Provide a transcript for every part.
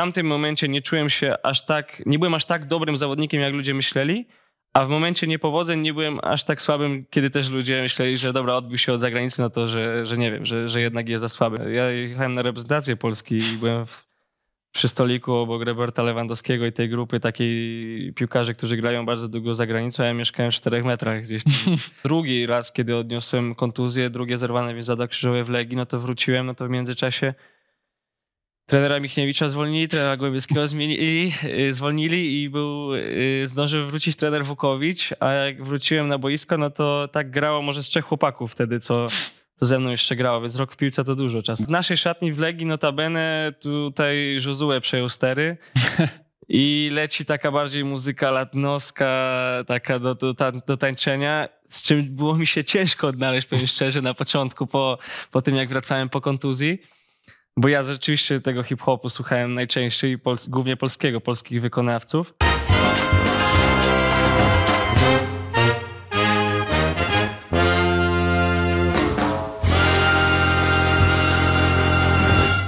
tamtym momencie nie czułem się aż tak, nie byłem aż tak dobrym zawodnikiem, jak ludzie myśleli, a w momencie niepowodzeń nie byłem aż tak słabym, kiedy też ludzie myśleli, że dobra, odbił się od zagranicy na no to, że, że nie wiem, że, że jednak jest za słaby. Ja jechałem na reprezentację Polski i byłem w, przy stoliku obok Roberta Lewandowskiego i tej grupy takiej piłkarzy, którzy grają bardzo długo za granicą, ja mieszkałem w czterech metrach gdzieś tam. Drugi raz, kiedy odniosłem kontuzję, drugie zerwane więzadła krzyżowe w Legii, no to wróciłem, no to w międzyczasie trenera Michniewicza zwolnili, trenera Głębieckiego zmienili, y, zwolnili i był, y, zdążył wrócić trener Wukowicz, a jak wróciłem na boisko, no to tak grało może z trzech chłopaków wtedy, co, to ze mną jeszcze grało, więc rok w piłce to dużo czasu. W naszej szatni w Legii notabene tutaj Josue przejął stery i leci taka bardziej muzyka latnoska, taka do, do, do tańczenia, z czym było mi się ciężko odnaleźć, powiem szczerze, na początku, po, po tym jak wracałem po kontuzji. Bo ja rzeczywiście tego hip-hopu słuchałem najczęściej, pol głównie polskiego, polskich wykonawców.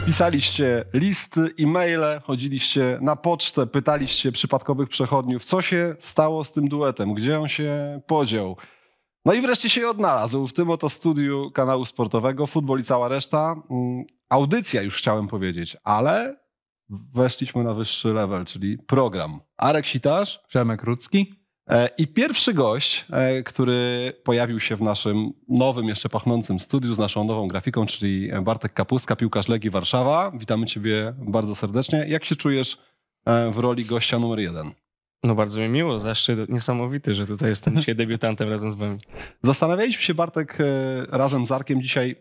pisaliście listy, e-maile, chodziliście na pocztę, pytaliście przypadkowych przechodniów, co się stało z tym duetem, gdzie on się podział. No i wreszcie się odnalazł w tym oto studiu kanału sportowego, futbol i cała reszta. Mm, audycja już chciałem powiedzieć, ale weszliśmy na wyższy level, czyli program. Arek Sitarz. Przemek Rudzki. E, I pierwszy gość, e, który pojawił się w naszym nowym, jeszcze pachnącym studiu z naszą nową grafiką, czyli Bartek Kapuska, piłkarz Legii Warszawa. Witamy Ciebie bardzo serdecznie. Jak się czujesz e, w roli gościa numer jeden? No bardzo mi miło, zaszczyt niesamowity, że tutaj jestem dzisiaj debiutantem razem z wami. Zastanawialiśmy się, Bartek, e, razem z Arkiem dzisiaj,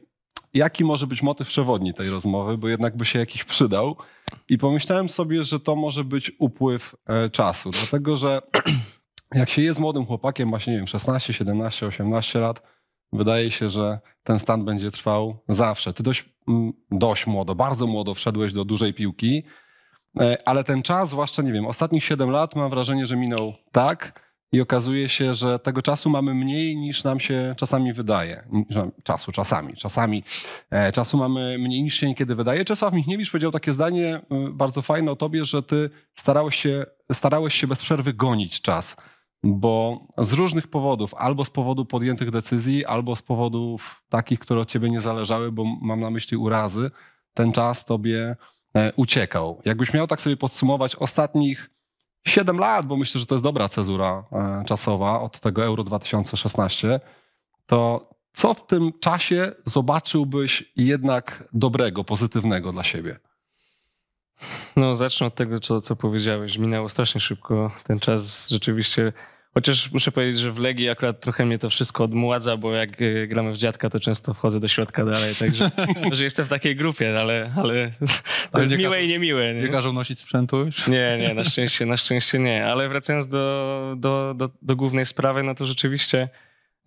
jaki może być motyw przewodni tej rozmowy, bo jednak by się jakiś przydał. I pomyślałem sobie, że to może być upływ e, czasu, dlatego że jak się jest młodym chłopakiem, właśnie nie wiem, 16, 17, 18 lat, wydaje się, że ten stan będzie trwał zawsze. Ty dość, mm, dość młodo, bardzo młodo wszedłeś do dużej piłki. E, ale ten czas, zwłaszcza, nie wiem, ostatnich 7 lat mam wrażenie, że minął tak i okazuje się, że tego czasu mamy mniej niż nam się czasami wydaje. Czasu, czasami, czasami. E, czasu mamy mniej niż się niekiedy wydaje. Czesław Michniewicz powiedział takie zdanie e, bardzo fajne o tobie, że ty starałeś się, starałeś się bez przerwy gonić czas bo z różnych powodów, albo z powodu podjętych decyzji, albo z powodów takich, które od ciebie nie zależały, bo mam na myśli urazy, ten czas tobie E, uciekał. Jakbyś miał tak sobie podsumować ostatnich 7 lat, bo myślę, że to jest dobra cezura e, czasowa od tego Euro 2016, to co w tym czasie zobaczyłbyś jednak dobrego, pozytywnego dla siebie? No, zacznę od tego, co, co powiedziałeś. Minęło strasznie szybko ten czas. Rzeczywiście Chociaż muszę powiedzieć, że w Legii akurat trochę mnie to wszystko odmładza, bo jak y, gramy w dziadka, to często wchodzę do środka dalej, także że jestem w takiej grupie, no ale, ale to jest miłe każą, i niemiłe. Nie? nie każą nosić sprzętu już? Nie, nie, na szczęście, na szczęście nie. Ale wracając do, do, do, do głównej sprawy, no to rzeczywiście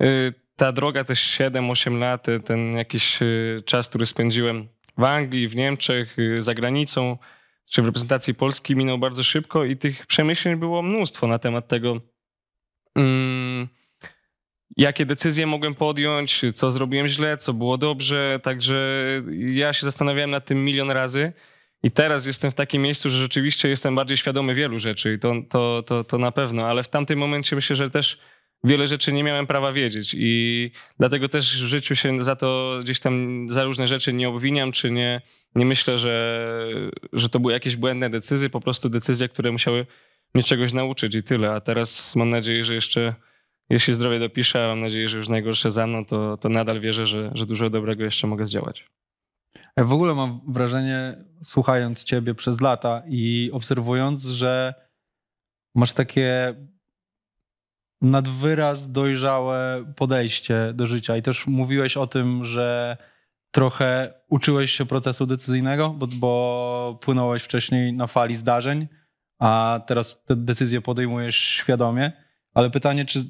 y, ta droga te 7-8 lat, y, ten jakiś czas, który spędziłem w Anglii, w Niemczech, za granicą, czy w reprezentacji Polski minął bardzo szybko i tych przemyśleń było mnóstwo na temat tego, Mm, jakie decyzje mogłem podjąć, co zrobiłem źle, co było dobrze. Także ja się zastanawiałem nad tym milion razy. I teraz jestem w takim miejscu, że rzeczywiście jestem bardziej świadomy wielu rzeczy i to, to, to, to na pewno, ale w tamtym momencie myślę, że też wiele rzeczy nie miałem prawa wiedzieć i dlatego też w życiu się za to gdzieś tam za różne rzeczy nie obwiniam, czy nie, nie myślę, że, że to były jakieś błędne decyzje, po prostu decyzje, które musiały mnie czegoś nauczyć i tyle. A teraz mam nadzieję, że jeszcze, jeśli zdrowie dopisze, a mam nadzieję, że już najgorsze za mną, to, to nadal wierzę, że, że dużo dobrego jeszcze mogę zdziałać. Ja w ogóle mam wrażenie, słuchając ciebie przez lata i obserwując, że masz takie nadwyraz dojrzałe podejście do życia. I też mówiłeś o tym, że trochę uczyłeś się procesu decyzyjnego, bo, bo płynąłeś wcześniej na fali zdarzeń a teraz te decyzje podejmujesz świadomie. Ale pytanie, czy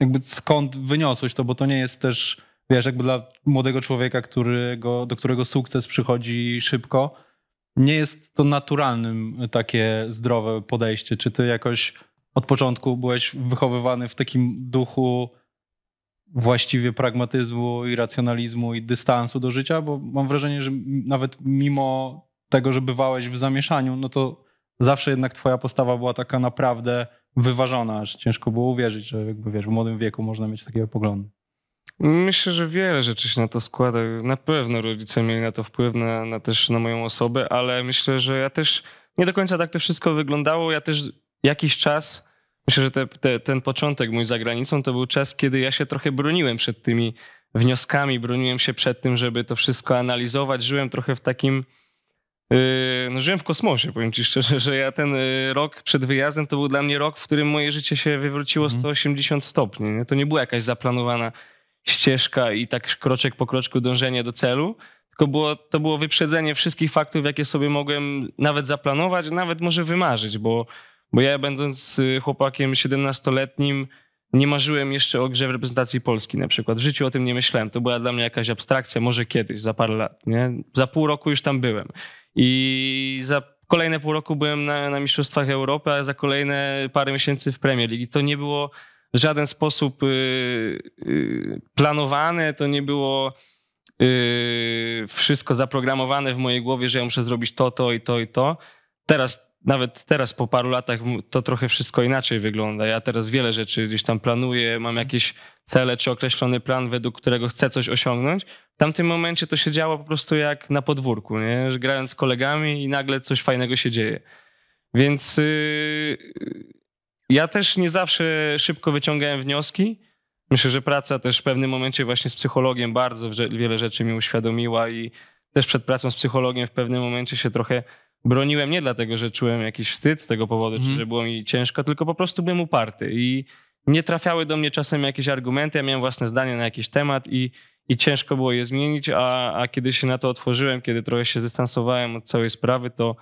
jakby skąd wyniosłeś to, bo to nie jest też, wiesz, jakby dla młodego człowieka, którego, do którego sukces przychodzi szybko, nie jest to naturalnym takie zdrowe podejście. Czy ty jakoś od początku byłeś wychowywany w takim duchu właściwie pragmatyzmu i racjonalizmu i dystansu do życia? Bo mam wrażenie, że nawet mimo tego, że bywałeś w zamieszaniu, no to zawsze jednak twoja postawa była taka naprawdę wyważona, aż ciężko było uwierzyć, że jakby wiesz, w młodym wieku można mieć takie poglądy. Myślę, że wiele rzeczy się na to składa. Na pewno rodzice mieli na to wpływ, na, na też na moją osobę, ale myślę, że ja też nie do końca tak to wszystko wyglądało. Ja też jakiś czas, myślę, że te, te, ten początek mój za granicą to był czas, kiedy ja się trochę broniłem przed tymi wnioskami, broniłem się przed tym, żeby to wszystko analizować. Żyłem trochę w takim Yy, no, żyłem w kosmosie, powiem ci szczerze, że ja ten y, rok przed wyjazdem to był dla mnie rok, w którym moje życie się wywróciło 180 mhm. stopni. To nie była jakaś zaplanowana ścieżka i tak kroczek po kroczku dążenie do celu, tylko było, to było wyprzedzenie wszystkich faktów, jakie sobie mogłem nawet zaplanować, nawet może wymarzyć, bo, bo ja będąc y, chłopakiem 17-letnim nie marzyłem jeszcze o grze w reprezentacji Polski na przykład. W życiu o tym nie myślałem. To była dla mnie jakaś abstrakcja, może kiedyś, za parę lat. Nie? Za pół roku już tam byłem. I za kolejne pół roku byłem na, na Mistrzostwach Europy, a za kolejne parę miesięcy w Premier League. I to nie było w żaden sposób y, y, planowane, to nie było y, wszystko zaprogramowane w mojej głowie, że ja muszę zrobić to, to i to i to. Teraz nawet teraz po paru latach to trochę wszystko inaczej wygląda. Ja teraz wiele rzeczy gdzieś tam planuję, mam jakieś cele czy określony plan, według którego chcę coś osiągnąć. W tamtym momencie to się działo po prostu jak na podwórku, nie? Że grając z kolegami i nagle coś fajnego się dzieje. Więc yy, ja też nie zawsze szybko wyciągałem wnioski. Myślę, że praca też w pewnym momencie właśnie z psychologiem bardzo wiele rzeczy mi uświadomiła i też przed pracą z psychologiem w pewnym momencie się trochę broniłem nie dlatego, że czułem jakiś wstyd z tego powodu, mm. czy mhm. że było mi ciężko, tylko po prostu byłem uparty i nie trafiały do mnie czasem jakieś argumenty, ja miałem własne zdanie na jakiś temat i, i ciężko było je zmienić, a, a kiedy się na to otworzyłem, kiedy trochę się zdystansowałem od całej sprawy, to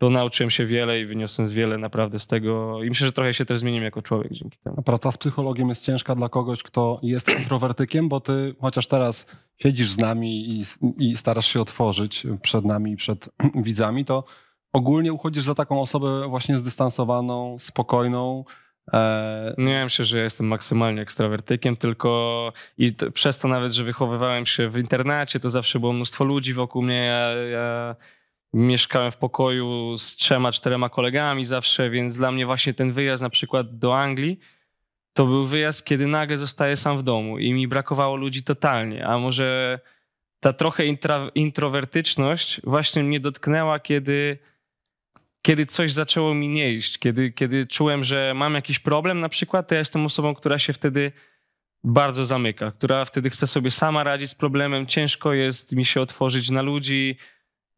to nauczyłem się wiele i wyniosłem wiele naprawdę z tego i myślę, że trochę się też zmieniłem jako człowiek dzięki temu. A praca z psychologiem jest ciężka dla kogoś, kto jest introwertykiem, bo ty chociaż teraz siedzisz z nami i, i starasz się otworzyć przed nami i przed widzami, to ogólnie uchodzisz za taką osobę właśnie zdystansowaną, spokojną, e, nie wiem się, że ja jestem maksymalnie ekstrawertykiem, tylko i to, przez to nawet, że wychowywałem się w internacie, to zawsze było mnóstwo ludzi wokół mnie. Ja, ja mieszkałem w pokoju z trzema, czterema kolegami zawsze, więc dla mnie właśnie ten wyjazd na przykład do Anglii to był wyjazd, kiedy nagle zostaję sam w domu i mi brakowało ludzi totalnie, a może ta trochę intra, introwertyczność właśnie mnie dotknęła, kiedy, kiedy coś zaczęło mi nie iść, kiedy, kiedy czułem, że mam jakiś problem na przykład, to ja jestem osobą, która się wtedy bardzo zamyka, która wtedy chce sobie sama radzić z problemem, ciężko jest mi się otworzyć na ludzi,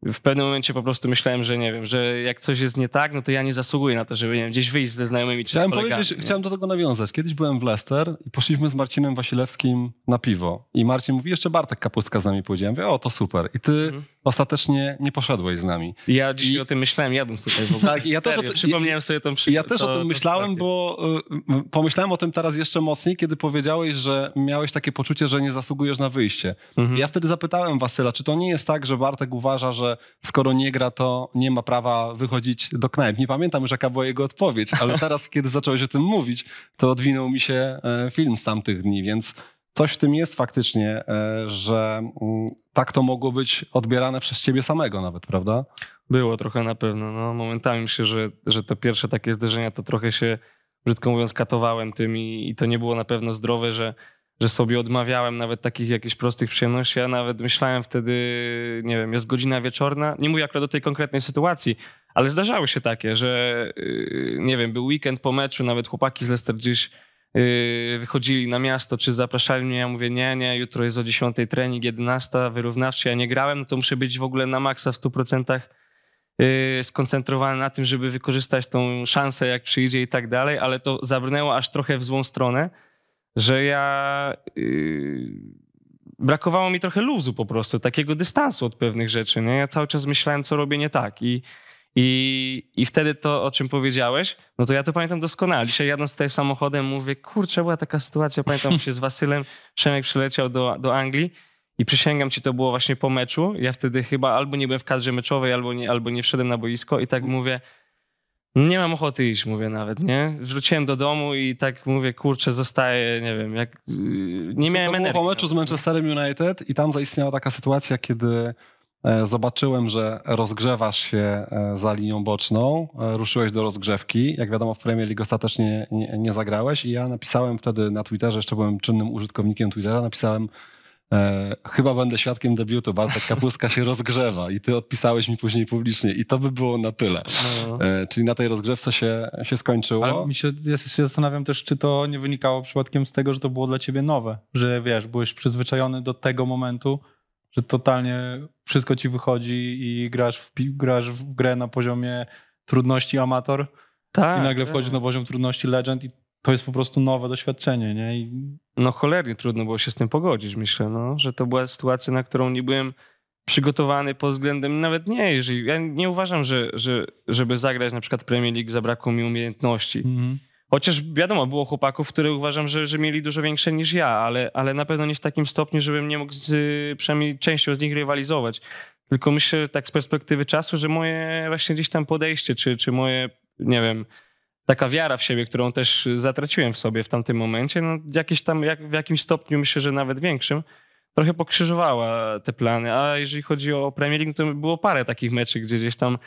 w pewnym momencie po prostu myślałem, że nie wiem, że jak coś jest nie tak, no to ja nie zasługuję na to, żeby nie wiem, gdzieś wyjść ze znajomymi czy chciałem z kolegami. Powiedzieć, chciałem do tego nawiązać. Kiedyś byłem w Leicester i poszliśmy z Marcinem Wasilewskim na piwo. I Marcin mówi, jeszcze Bartek Kapustka z nami pójdzie. Ja mówię, o to super. I ty mhm ostatecznie nie poszedłeś z nami. Ja dzisiaj I... o tym myślałem jadąc tutaj w ogóle. Tak, ja Serio, też o tym, przypomniałem sobie tą przy... Ja też to, o tym myślałem, bo y, pomyślałem o tym teraz jeszcze mocniej, kiedy powiedziałeś, że miałeś takie poczucie, że nie zasługujesz na wyjście. Mhm. Ja wtedy zapytałem Wasyla, czy to nie jest tak, że Bartek uważa, że skoro nie gra, to nie ma prawa wychodzić do knajp. Nie pamiętam już, jaka była jego odpowiedź, ale teraz, kiedy zacząłeś o tym mówić, to odwinął mi się e, film z tamtych dni, więc coś w tym jest faktycznie, e, że mm, tak to mogło być odbierane przez ciebie samego nawet, prawda? Było trochę na pewno. No, momentami myślę, że, że te pierwsze takie zderzenia to trochę się, brzydko mówiąc, katowałem tym i, i to nie było na pewno zdrowe, że, że sobie odmawiałem nawet takich jakichś prostych przyjemności. Ja nawet myślałem wtedy, nie wiem, jest godzina wieczorna. Nie mówię akurat do tej konkretnej sytuacji, ale zdarzały się takie, że y, nie wiem, był weekend po meczu, nawet chłopaki z Leicester gdzieś Yy, wychodzili na miasto, czy zapraszali mnie, ja mówię nie, nie, jutro jest o 10 trening, 11 wyrównawczy, ja nie grałem, no to muszę być w ogóle na maksa w 100% yy, skoncentrowany na tym, żeby wykorzystać tą szansę, jak przyjdzie i tak dalej, ale to zabrnęło aż trochę w złą stronę, że ja yy, brakowało mi trochę luzu po prostu, takiego dystansu od pewnych rzeczy. Nie? Ja cały czas myślałem, co robię nie tak. I i, I wtedy to, o czym powiedziałeś, no to ja to pamiętam doskonale. Dzisiaj jadąc tutaj samochodem mówię, kurczę, była taka sytuacja, pamiętam się z Wasylem, Przemek przyleciał do, do Anglii i przysięgam ci, to było właśnie po meczu. Ja wtedy chyba albo nie byłem w kadrze meczowej, albo nie, albo nie wszedłem na boisko i tak mówię, nie mam ochoty iść, mówię nawet, nie? Wróciłem do domu i tak mówię, kurczę, zostaję, nie wiem, jak... Yy, nie znaczy, miałem to było energii. po meczu z no. Manchesterem United i tam zaistniała taka sytuacja, kiedy E, zobaczyłem, że rozgrzewasz się e, za linią boczną, e, ruszyłeś do rozgrzewki. Jak wiadomo, w Premier League ostatecznie nie, nie zagrałeś i ja napisałem wtedy na Twitterze, jeszcze byłem czynnym użytkownikiem Twittera, napisałem e, chyba będę świadkiem debiutu, Bartek Kapuska się rozgrzewa i ty odpisałeś mi później publicznie i to by było na tyle. No. E, czyli na tej rozgrzewce się, się skończyło. Ale mi się, ja się zastanawiam też, czy to nie wynikało przypadkiem z tego, że to było dla ciebie nowe, że wiesz, byłeś przyzwyczajony do tego momentu, że totalnie wszystko ci wychodzi i grasz w, grasz w grę na poziomie trudności amator tak, i nagle wchodzisz tak. na poziom trudności legend i to jest po prostu nowe doświadczenie, nie? I... No cholernie trudno było się z tym pogodzić, myślę, no, że to była sytuacja, na którą nie byłem przygotowany pod względem nawet nie, jeżeli ja nie uważam, że, że żeby zagrać na przykład Premier League zabrakło mi umiejętności. Mhm. Chociaż wiadomo, było chłopaków, które uważam, że, że mieli dużo większe niż ja, ale, ale na pewno nie w takim stopniu, żebym nie mógł z, przynajmniej częścią z nich rywalizować. Tylko myślę tak z perspektywy czasu, że moje właśnie gdzieś tam podejście, czy, czy moje, nie wiem, taka wiara w siebie, którą też zatraciłem w sobie w tamtym momencie, no jakieś tam, jak, w jakimś stopniu myślę, że nawet większym, trochę pokrzyżowała te plany. A jeżeli chodzi o Premier League, to było parę takich meczy, gdzie gdzieś tam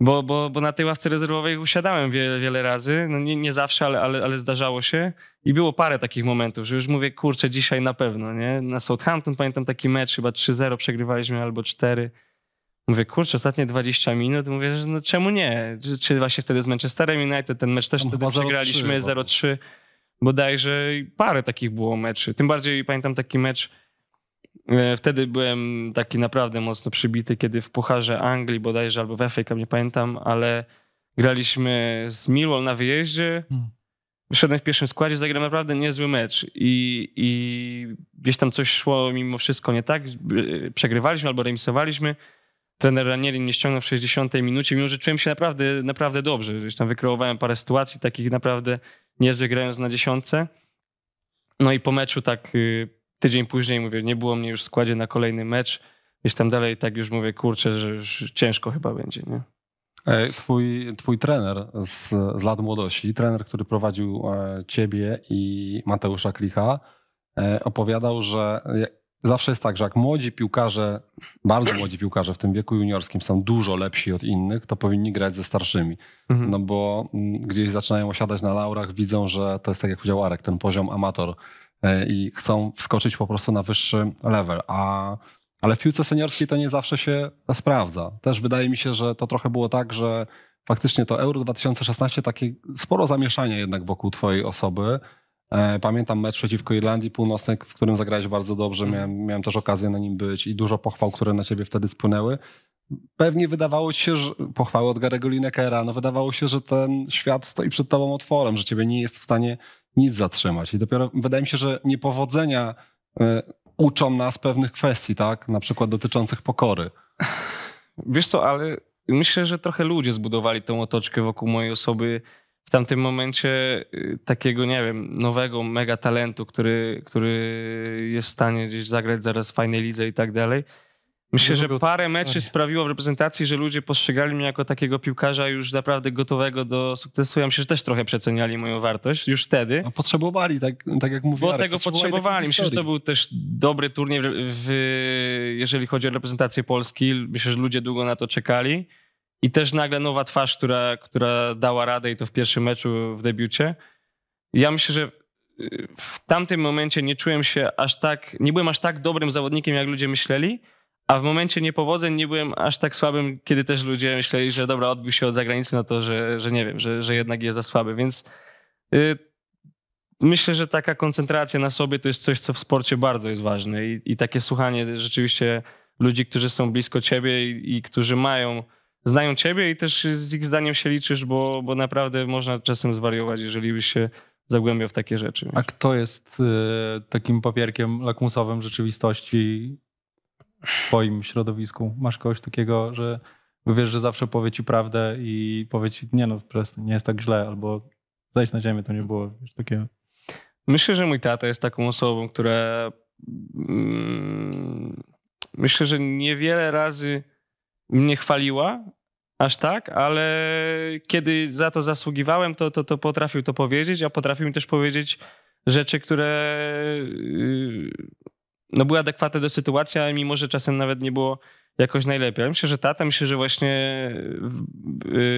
bo, bo, bo na tej ławce rezerwowej usiadałem wiele, wiele razy, no nie, nie zawsze, ale, ale, ale zdarzało się. I było parę takich momentów, że już mówię, kurczę, dzisiaj na pewno, nie? Na Southampton pamiętam taki mecz, chyba 3-0 przegrywaliśmy albo 4. Mówię, kurczę, ostatnie 20 minut. Mówię, że no czemu nie? Czy, czy właśnie wtedy z Manchesterem United ten mecz też Tam no, wtedy przegraliśmy 0-3 bodajże. I parę takich było meczy. Tym bardziej pamiętam taki mecz E, wtedy byłem taki naprawdę mocno przybity, kiedy w Pucharze Anglii bodajże albo w FA nie pamiętam, ale graliśmy z Millwall na wyjeździe. Hmm. Wyszedłem w pierwszym składzie, zagrałem naprawdę niezły mecz i, i gdzieś tam coś szło mimo wszystko nie tak. E, przegrywaliśmy albo remisowaliśmy. Trener Ranieri nie ściągnął w 60 minucie, mimo że czułem się naprawdę, naprawdę dobrze. Gdzieś tam wykreowałem parę sytuacji takich naprawdę niezłych grając na dziesiątce. No i po meczu tak y, tydzień później mówię, nie było mnie już w składzie na kolejny mecz, gdzieś tam dalej tak już mówię, kurczę, że już ciężko chyba będzie, nie? E, twój, twój trener z, z lat młodości, trener, który prowadził e, ciebie i Mateusza Klicha, e, opowiadał, że zawsze jest tak, że jak młodzi piłkarze, bardzo młodzi piłkarze w tym wieku juniorskim są dużo lepsi od innych, to powinni grać ze starszymi. Mhm. No bo mm, gdzieś zaczynają osiadać na laurach, widzą, że to jest tak jak powiedział Arek, ten poziom amator E, i chcą wskoczyć po prostu na wyższy level. A, ale w piłce seniorskiej to nie zawsze się sprawdza. Też wydaje mi się, że to trochę było tak, że faktycznie to Euro 2016 takie sporo zamieszania jednak wokół twojej osoby. E, pamiętam mecz przeciwko Irlandii Północnej, w którym zagrałeś bardzo dobrze. Mm. Miałem, miałem też okazję na nim być i dużo pochwał, które na ciebie wtedy spłynęły. Pewnie wydawało ci się, że pochwały od Garego Linekera, no wydawało się, że ten świat stoi przed tobą otworem, że ciebie nie jest w stanie nic zatrzymać. I dopiero wydaje mi się, że niepowodzenia e, uczą nas pewnych kwestii, tak? Na przykład dotyczących pokory. Wiesz co, ale myślę, że trochę ludzie zbudowali tą otoczkę wokół mojej osoby w tamtym momencie y, takiego, nie wiem, nowego mega talentu, który, który jest w stanie gdzieś zagrać zaraz w fajnej lidze i tak dalej. Myślę, że parę meczy sprawiło w reprezentacji, że ludzie postrzegali mnie jako takiego piłkarza już naprawdę gotowego do sukcesu. Ja myślę, że też trochę przeceniali moją wartość już wtedy. No, potrzebowali, tak, tak jak mówiłem. Bo tego potrzebowali. Myślę, że to był też dobry turniej, w, jeżeli chodzi o reprezentację Polski. Myślę, że ludzie długo na to czekali. I też nagle nowa twarz, która, która dała radę i to w pierwszym meczu w debiucie. Ja myślę, że y, w tamtym momencie nie czułem się aż tak, nie byłem aż tak dobrym zawodnikiem, jak ludzie myśleli a w momencie niepowodzeń nie byłem aż tak słabym, kiedy też ludzie myśleli, że dobra, odbił się od zagranicy, no to, że, że nie wiem, że, że jednak jest za słaby. Więc yy, myślę, że taka koncentracja na sobie to jest coś, co w sporcie bardzo jest ważne i, i takie słuchanie rzeczywiście ludzi, którzy są blisko ciebie i, i, którzy mają, znają ciebie i też z ich zdaniem się liczysz, bo, bo naprawdę można czasem zwariować, jeżeli byś się zagłębiał w takie rzeczy. A kto jest y, takim papierkiem lakmusowym rzeczywistości w twoim środowisku? Masz kogoś takiego, że wiesz, że zawsze powie ci prawdę i powie ci, nie no, nie jest tak źle, albo zejść na ziemię, to nie było wiesz, takiego. Myślę, że mój tata jest taką osobą, która mm, myślę, że niewiele razy mnie chwaliła, aż tak, ale kiedy za to zasługiwałem, to, to, to potrafił to powiedzieć, a potrafił mi też powiedzieć rzeczy, które y, no były adekwatne do sytuacji, ale mimo, że czasem nawet nie było jakoś najlepiej. Ja myślę, że tata, myślę, że właśnie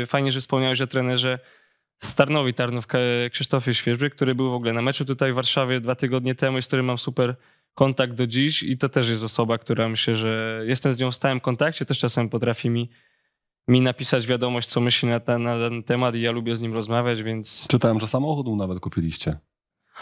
y, fajnie, że wspomniałeś o trenerze Starnowi Tarnów, Krzysztofie Świeżbie, który był w ogóle na meczu tutaj w Warszawie dwa tygodnie temu i z którym mam super kontakt do dziś i to też jest osoba, która myślę, że jestem z nią w stałym kontakcie, też czasem potrafi mi mi napisać wiadomość, co myśli na ten, na ten temat i ja lubię z nim rozmawiać, więc... Czytałem, że samochód mu nawet kupiliście.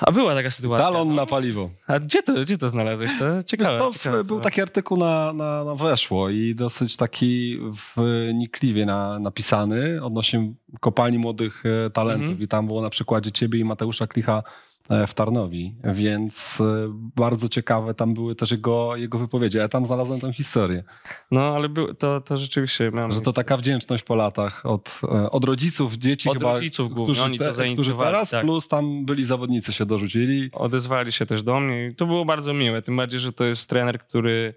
A była taka sytuacja. Galon na paliwo. A gdzie to, gdzie to znalazłeś? To ciekawe. ciekawe był taki artykuł na, na, na, Weszło i dosyć taki wnikliwie na, napisany odnośnie kopalni młodych e, talentów. Mhm. I tam było na przykładzie ciebie i Mateusza Klicha E, w Tarnowi, więc e, bardzo ciekawe tam były też jego, jego wypowiedzi, ja tam znalazłem tę historię. No, ale był, to, to rzeczywiście Że to taka wdzięczność po latach od, e, od rodziców, dzieci od chyba, rodziców głównie, którzy, oni to którzy teraz, tak. plus tam byli zawodnicy się dorzucili. Odezwali się też do mnie i to było bardzo miłe, tym bardziej, że to jest trener, który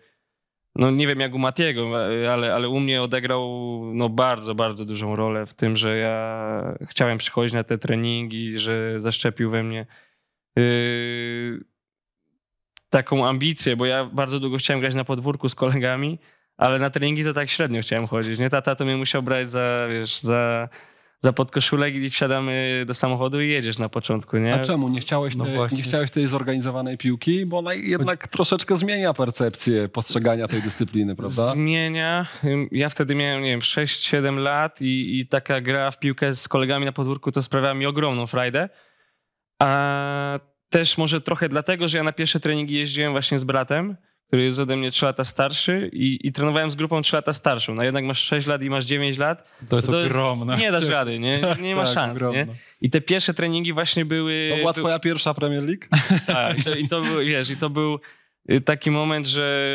no nie wiem jak u Matiego, ale, ale u mnie odegrał no bardzo, bardzo dużą rolę w tym, że ja chciałem przychodzić na te treningi, że zaszczepił we mnie Yy, taką ambicję, bo ja bardzo długo chciałem grać na podwórku z kolegami, ale na treningi to tak średnio chciałem chodzić. Nie tata to mnie musiał brać za, wiesz, za, za podkoszulek i wsiadamy do samochodu i jedziesz na początku, nie? A czemu nie chciałeś, no tej, nie chciałeś tej zorganizowanej piłki? Bo ona jednak troszeczkę zmienia percepcję postrzegania tej dyscypliny, prawda? Zmienia. Ja wtedy miałem, nie wiem, 6-7 lat i, i taka gra w piłkę z kolegami na podwórku to sprawiała mi ogromną frajdę. A też może trochę dlatego, że ja na pierwsze treningi jeździłem właśnie z bratem, który jest ode mnie 3 lata starszy i, i trenowałem z grupą 3 lata starszą. No jednak masz 6 lat i masz 9 lat. To jest to ogromne. Jest, nie dasz rady, nie, tak, nie ma tak, szans. Nie? I te pierwsze treningi właśnie były... To była twoja pierwsza Premier League? Tak, i to, i to był, wiesz, i to był y, taki moment, że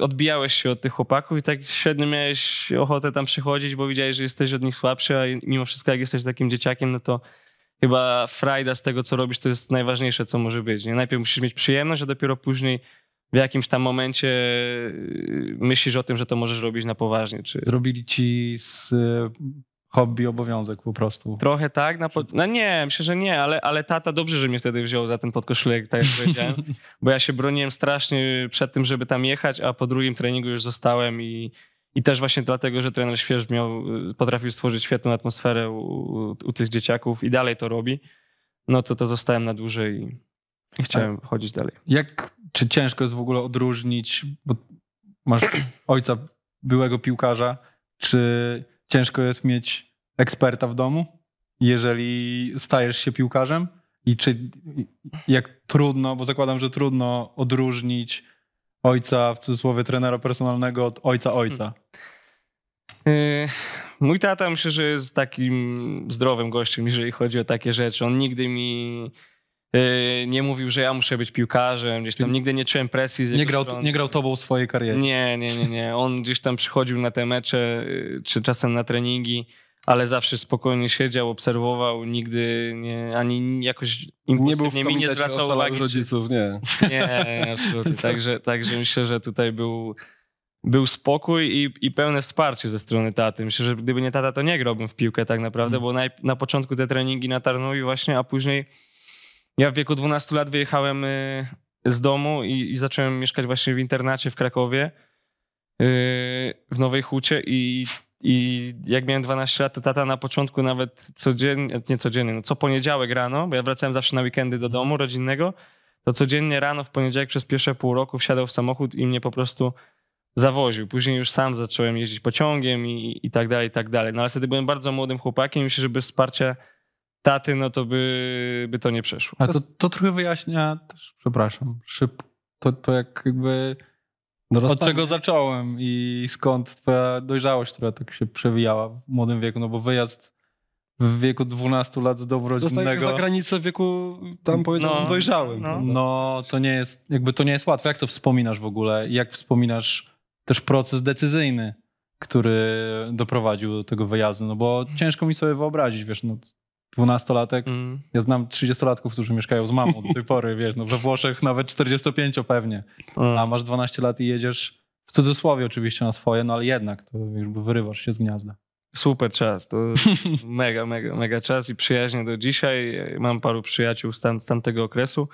odbijałeś się od tych chłopaków i tak średnio miałeś ochotę tam przychodzić, bo widziałeś, że jesteś od nich słabszy, a mimo wszystko jak jesteś takim dzieciakiem, no to chyba frajda z tego, co robisz, to jest najważniejsze, co może być. Nie? Najpierw musisz mieć przyjemność, a dopiero później w jakimś tam momencie yy, myślisz o tym, że to możesz robić na poważnie. Czy... Zrobili ci z y, hobby obowiązek po prostu. Trochę tak? Na po... No nie, myślę, że nie, ale, ale tata dobrze, że mnie wtedy wziął za ten podkoszulek, tak jak powiedziałem, bo ja się broniłem strasznie przed tym, żeby tam jechać, a po drugim treningu już zostałem i i też właśnie dlatego, że trener świeżo miał, y, potrafił stworzyć świetną atmosferę u, u, tych dzieciaków i dalej to robi, no to to zostałem na dłużej i, i chciałem A chodzić dalej. Jak, czy ciężko jest w ogóle odróżnić, bo masz ojca byłego piłkarza, czy ciężko jest mieć eksperta w domu, jeżeli stajesz się piłkarzem? I czy jak trudno, bo zakładam, że trudno odróżnić ojca, w cudzysłowie trenera personalnego od ojca ojca? Hmm. Y, mój tata myślę, że jest takim zdrowym gościem, jeżeli chodzi o takie rzeczy. On nigdy mi y, nie mówił, że ja muszę być piłkarzem, gdzieś tam nigdy nie czułem presji. Z nie, grał, strony. nie grał tobą swojej karierze? Nie, nie, nie, nie. On gdzieś tam przychodził na te mecze, y, czy czasem na treningi ale zawsze spokojnie siedział, obserwował, nigdy nie, ani jakoś impulsywnie mi nie zwracał uwagi. rodziców, nie. Nie, absolutnie. Tak. Także, także myślę, że tutaj był, był spokój i, i pełne wsparcie ze strony taty. Myślę, że gdyby nie tata, to nie grałbym w piłkę tak naprawdę, mm. bo naj, na początku te treningi na Tarnowi właśnie, a później ja w wieku 12 lat wyjechałem y, z domu i, i zacząłem mieszkać właśnie w internacie w Krakowie y, w Nowej Hucie i i jak miałem 12 lat, to tata na początku nawet codziennie, e, nie codziennie, no co poniedziałek rano, bo ja wracałem zawsze na weekendy do domu rodzinnego, to codziennie rano w poniedziałek przez pierwsze pół roku wsiadał w samochód i mnie po prostu zawoził. Później już sam zacząłem jeździć pociągiem i, i tak dalej, i tak dalej. No ale wtedy byłem bardzo młodym chłopakiem i myślę, że bez wsparcia taty, no to by, by to nie przeszło. A to, to trochę wyjaśnia przepraszam, szybko, to, to jak jakby Dorastanie. No Od czego zacząłem i skąd twoja dojrzałość, która tak się przewijała w młodym wieku, no bo wyjazd w wieku 12 lat z domu rodzinnego... za granicę w wieku, tam powiedziałem, no, dojrzałym. No. no. to nie jest, jakby to nie jest łatwe. Jak to wspominasz w ogóle? Jak wspominasz też proces decyzyjny, który doprowadził do tego wyjazdu? No bo ciężko mi sobie wyobrazić, wiesz, no, dwunastolatek. Mm. Ja znam 30-latków, którzy mieszkają z mamą do tej pory, wiesz, no we Włoszech nawet 45 pewnie. Mm. A masz 12 lat i jedziesz w cudzysłowie oczywiście na swoje, no ale jednak to jakby wyrywasz się z gniazda. Super czas, to mega, mega, mega czas i przyjaźnie do dzisiaj. Mam paru przyjaciół z, tam, z tamtego okresu.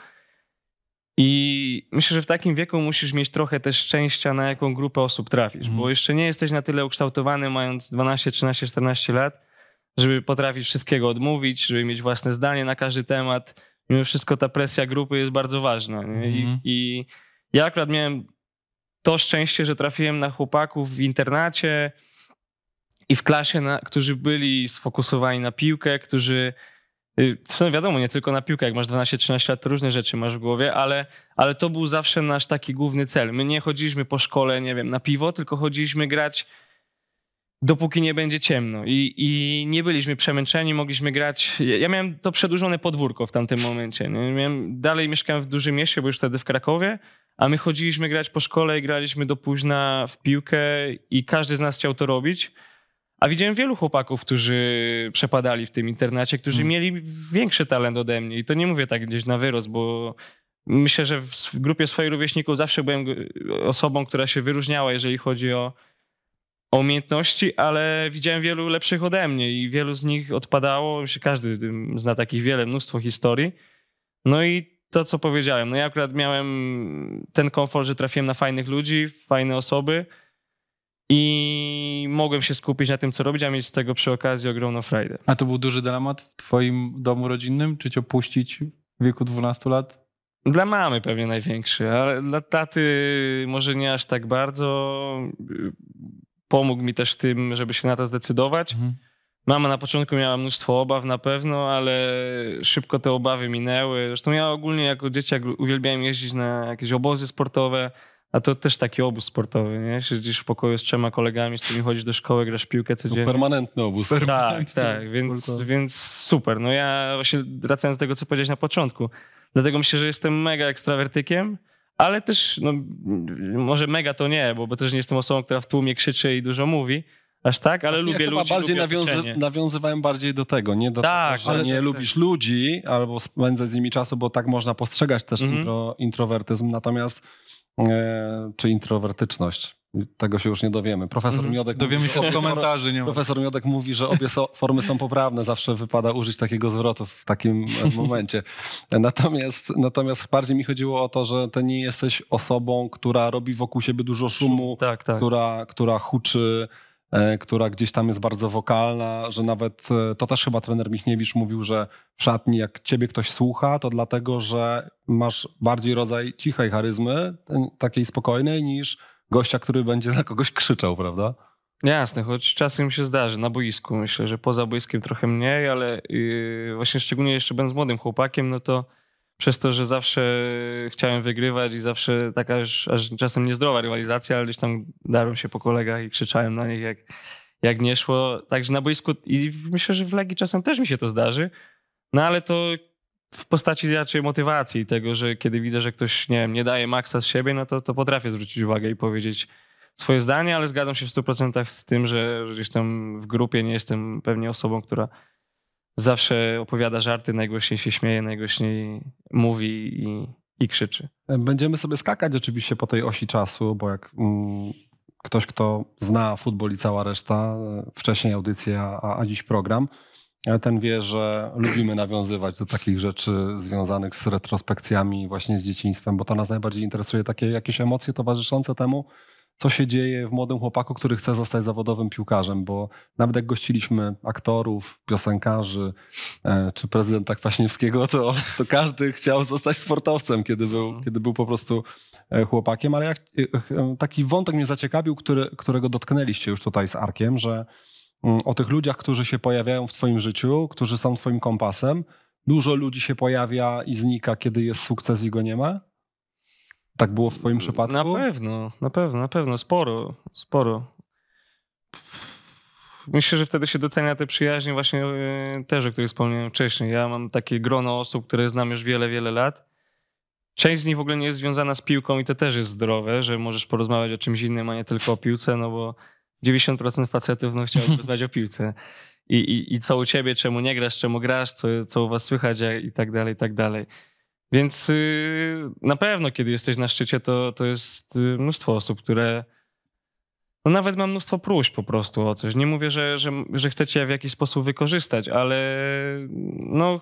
I myślę, że w takim wieku musisz mieć trochę też szczęścia, na jaką grupę osób trafisz, mm. bo mhm. jeszcze nie jesteś na tyle ukształtowany, mając 12, 13, 14 lat, żeby potrafić wszystkiego odmówić, żeby mieć własne zdanie na każdy temat. Mimo wszystko ta presja grupy jest bardzo ważna. Mm I, mhm. I ja akurat miałem to szczęście, że trafiłem na chłopaków w internacie i w klasie, na, którzy byli sfokusowani na piłkę, którzy. No wiadomo, nie tylko na piłkę, jak masz 12-13 lat, to różne rzeczy masz w głowie, ale, ale to był zawsze nasz taki główny cel. My nie chodziliśmy po szkole, nie wiem, na piwo, tylko chodziliśmy grać dopóki nie będzie ciemno. I, I nie byliśmy przemęczeni, mogliśmy grać. Ja miałem to przedłużone podwórko w tamtym momencie. Nie? Miałem, dalej mieszkałem w dużym mieście, bo już wtedy w Krakowie, a my chodziliśmy grać po szkole i graliśmy do późna w piłkę i każdy z nas chciał to robić. A widziałem wielu chłopaków, którzy przepadali w tym internacie, którzy mm. mieli większy talent ode mnie. I to nie mówię tak gdzieś na wyrost, bo myślę, że w grupie swoich rówieśników zawsze byłem e, osobą, która się wyróżniała, jeżeli chodzi o umiejętności, ale widziałem wielu lepszych ode mnie i wielu z nich odpadało. Myślę, każdy zna takich wiele, mnóstwo historii. No i to, co powiedziałem. No ja akurat miałem ten komfort, że trafiłem na fajnych ludzi, fajne osoby i mogłem się skupić na tym, co robić, a mieć z tego przy okazji ogromną frajdę. A to był duży dylemat w twoim domu rodzinnym? Czy cię opuścić w wieku 12 lat? Dla mamy pewnie największy, ale dla taty może nie aż tak bardzo pomógł mi też w tym, żeby się na to zdecydować. Mhm. Mama na początku miała mnóstwo obaw na pewno, ale szybko te obawy minęły. Zresztą ja ogólnie jako dzieciak uwielbiałem jeździć na jakieś obozy sportowe, a to też taki obóz sportowy, nie? Siedzisz w pokoju z trzema kolegami, z którymi chodzisz do szkoły, grasz piłkę codziennie. permanentny obóz. Tak, permanentny. Tak, tak, więc, więc super. No ja właśnie wracając do tego, co powiedziałeś na początku, dlatego myślę, że jestem mega ekstrawertykiem, ale też, no, może mega to nie, bo, też nie jestem osobą, która w tłumie krzyczy i dużo mówi, aż tak, ale Właśnie lubię ja ludzi. Chyba bardziej nawiązy- nawiązywałem bardziej do tego, nie do tak, tego, że nie tak, lubisz tak. ludzi albo spędzę z nimi czasu, bo tak można postrzegać też mm-hmm. intro, introwertyzm, natomiast e, czy introwertyczność. Tego się już nie dowiemy. Profesor mhm. Miodek. Dowiemy mówi, się z komentarzy. Nie profesor Miodek mówi, że obie so, formy są poprawne. Zawsze wypada użyć takiego zwrotu w takim momencie. Natomiast, natomiast bardziej mi chodziło o to, że ty nie jesteś osobą, która robi wokół siebie dużo szumu, tak, tak. Która, która huczy, e, która gdzieś tam jest bardzo wokalna, że nawet e, to też chyba trener Michniewicz mówił, że w szatni jak ciebie ktoś słucha, to dlatego, że masz bardziej rodzaj cichej charyzmy, takiej spokojnej, niż gościa, który będzie na kogoś krzyczał, prawda? Jasne, choć czasem się zdarzy na boisku. Myślę, że poza boiskiem trochę mniej, ale yy, właśnie szczególnie jeszcze będąc młodym chłopakiem, no to przez to, że zawsze chciałem wygrywać i zawsze taka aż, aż czasem niezdrowa rywalizacja, ale gdzieś tam darłem się po kolegach i krzyczałem na nich, jak, jak nie szło. Także na boisku i myślę, że w legi czasem też mi się to zdarzy. No ale to w postaci raczej motywacji tego, że kiedy widzę, że ktoś nie, nie daje maksa z siebie, no to, to potrafię zwrócić uwagę i powiedzieć swoje zdanie, ale zgadzam się w 100% z tym, że gdzieś tam w grupie nie jestem pewnie osobą, która zawsze opowiada żarty, najgłośniej się śmieje, najgłośniej mówi i, i krzyczy. Będziemy sobie skakać oczywiście po tej osi czasu, bo jak mm, ktoś, kto zna futbol i cała reszta, e, wcześniej audycja, a, a dziś program – ten wie, że lubimy nawiązywać do takich rzeczy związanych z retrospekcjami, właśnie z dzieciństwem, bo to nas najbardziej interesuje takie jakieś emocje towarzyszące temu, co się dzieje w młodym chłopaku, który chce zostać zawodowym piłkarzem, bo nawet jak gościliśmy aktorów, piosenkarzy e, czy prezydenta Kwaśniewskiego, to, to każdy chciał zostać sportowcem, kiedy był, mhm. kiedy był po prostu e, chłopakiem. Ale jak, e, taki wątek mnie zaciekawił, który, którego dotknęliście już tutaj z Arkiem, że Mm, o tych ludziach, którzy się pojawiają w Twoim życiu, którzy są Twoim kompasem. Dużo ludzi się pojawia i znika, kiedy jest sukces i go nie ma? Tak było w Twoim mm, przypadku? Na pewno, na pewno, na pewno. Sporo, sporo. Myślę, że wtedy się docenia te przyjaźnie właśnie e, też, o których wspomniałem wcześniej. Ja mam takie grono osób, które znam już wiele, wiele lat. Część z nich w ogóle nie jest związana z piłką i to też jest zdrowe, że możesz porozmawiać o czymś innym, a nie tylko o piłce, no bo 90% facetów no, chciałoby rozmawiać o piłce. I, i, I co u ciebie, czemu nie grasz, czemu grasz, co, co u was słychać i tak dalej, i tak dalej. Więc yy, na pewno, kiedy jesteś na szczycie, to, to jest y, mnóstwo osób, które. No nawet mam mnóstwo próśb po prostu o coś. Nie mówię, że, że, że chcecie w jakiś sposób wykorzystać, ale no,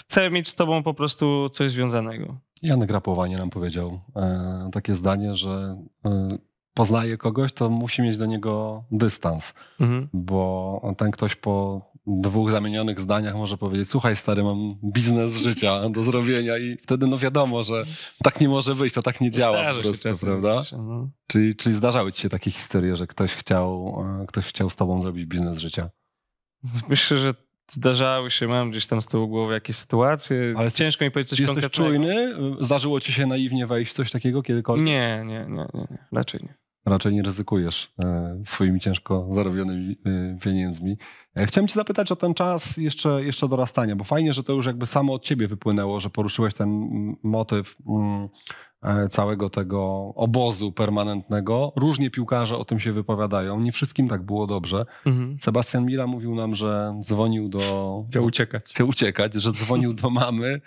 chcę mieć z tobą po prostu coś związanego. Janek Grapowanie nam powiedział e, takie zdanie, że e, poznaje kogoś, to musi mieć do niego dystans, mhm. bo ten ktoś po dwóch zamienionych zdaniach może powiedzieć, słuchaj stary, mam biznes życia do zrobienia i wtedy no wiadomo, że tak nie może wyjść, to tak nie działa po prostu, prawda? Się, no. czyli, czyli zdarzały ci się takie historie, że ktoś chciał, e, ktoś chciał z tobą zrobić biznes życia? Myślę, że Zdarzały się, mam gdzieś tam z tyłu głowy jakieś sytuacje. Ale jesteś, ciężko mi powiedzieć coś jesteś konkretnego. czujny? Zdarzyło ci się naiwnie wejść w coś takiego kiedykolwiek? Nie, nie, nie, nie, raczej nie. Raczej nie ryzykujesz e, swoimi ciężko zarobionymi e, pieniędzmi. E, chciałem cię zapytać o ten czas jeszcze, jeszcze dorastania, bo fajnie, że to już jakby samo od ciebie wypłynęło, że poruszyłeś ten motyw mm, E, całego tego obozu permanentnego. Różnie piłkarze o tym się wypowiadają. Nie wszystkim tak było dobrze. Mhm. Sebastian Mila mówił nam, że dzwonił do. Chciał uciekać. Chciał uciekać, że dzwonił do mamy.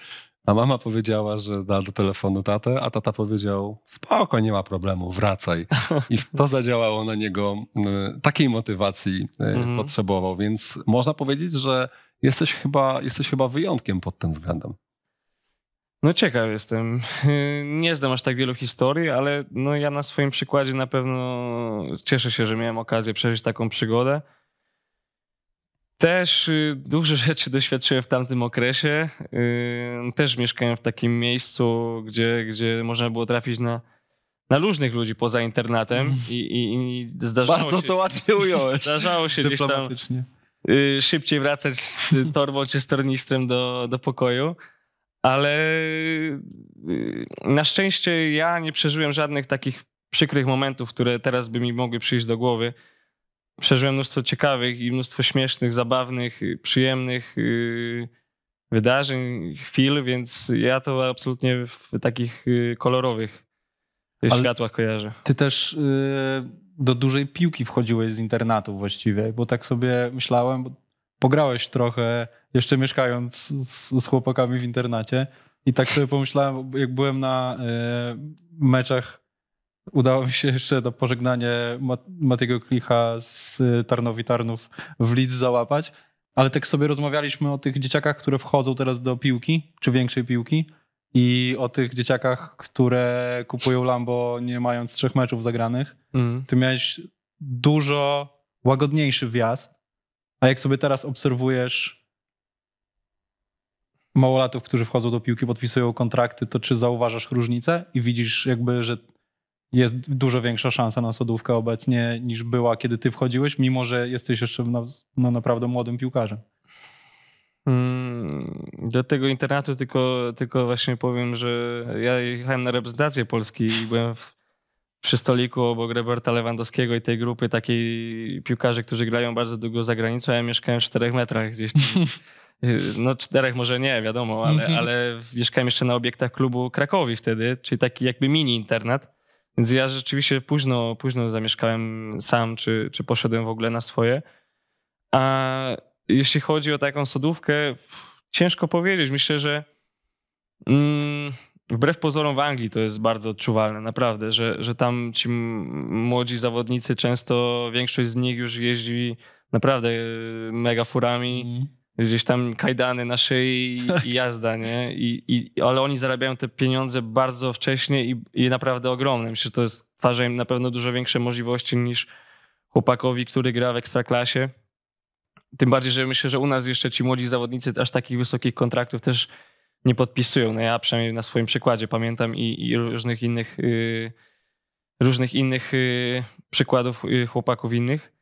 A mama powiedziała, że da do telefonu tatę, a tata powiedział: Spoko, nie ma problemu, wracaj. I to zadziałało na niego. Takiej motywacji e, mhm. potrzebował, więc można powiedzieć, że jesteś chyba, jesteś chyba wyjątkiem pod tym względem. No ciekaw jestem. Nie znam aż tak wielu historii, ale no ja na swoim przykładzie na pewno cieszę się, że miałem okazję przeżyć taką przygodę. Też y, dużo rzeczy doświadczyłem w tamtym okresie. Y, też mieszkałem w takim miejscu, gdzie, gdzie można było trafić na, na różnych ludzi poza internatem mhm. i, i, i zdarzało Bardzo się, to łatwiej ująłeś. Zdarzało się gdzieś tam y, szybciej wracać z torbą czy z tornistrem do, do pokoju ale y, na szczęście ja nie przeżyłem żadnych takich przykrych momentów, które teraz by mi mogły przyjść do głowy. Przeżyłem mnóstwo ciekawych i mnóstwo śmiesznych, zabawnych, y, przyjemnych y, wydarzeń, chwil, więc ja to absolutnie w takich kolorowych ale światłach kojarzę. Ty też do dużej piłki wchodziłeś z internatu właściwie, bo tak sobie myślałem, bo pograłeś trochę, jeszcze mieszkając z, z chłopakami w internacie. I tak sobie pomyślałem, jak byłem na e, meczach, udało mi się jeszcze to pożegnanie Mat Matiego Klicha z e, Tarnowi Tarnów w Lidz załapać. Ale tak sobie rozmawialiśmy o tych dzieciakach, które wchodzą teraz do piłki, czy większej piłki, i o tych dzieciakach, które kupują Lambo nie mając trzech meczów zagranych. Mm. Ty miałeś dużo łagodniejszy wjazd a jak sobie teraz obserwujesz małolatów, którzy wchodzą do piłki, podpisują kontrakty, to czy zauważasz różnicę i widzisz jakby, że jest dużo większa szansa na sodówkę obecnie niż była, kiedy ty wchodziłeś, mimo że jesteś jeszcze no, no naprawdę młodym piłkarzem? Hmm, do tego internatu tylko, tylko właśnie powiem, że ja jechałem na reprezentację Polski i byłem w przy stoliku obok Roberta Lewandowskiego i tej grupy takiej piłkarzy, którzy grają bardzo długo za granicą. Ja mieszkałem w czterech metrach gdzieś. No czterech może nie, wiadomo, ale, mhm. ale mieszkałem jeszcze na obiektach klubu Krakowi wtedy, czyli taki jakby mini internat. Więc ja rzeczywiście późno, późno zamieszkałem sam, czy, czy poszedłem w ogóle na swoje. A jeśli chodzi o taką sodówkę, ciężko powiedzieć. Myślę, że... Mm, wbrew pozorom w Anglii to jest bardzo odczuwalne, naprawdę, że, że tam ci młodzi zawodnicy, często większość z nich już jeździ naprawdę y, mega furami. Mm. Gdzieś tam kajdany na szyi tak. i jazda, nie? I, i, ale oni zarabiają te pieniądze bardzo wcześnie i, i naprawdę ogromne. Myślę, że to stwarza im na pewno dużo większe możliwości niż chłopakowi, który gra w ekstraklasie. Tym bardziej, że myślę, że u nas jeszcze ci młodzi zawodnicy aż takich wysokich kontraktów też nie podpisują. No ja przynajmniej na swoim przykładzie pamiętam i, i różnych innych, yy, różnych innych yy, przykładów yy, chłopaków innych.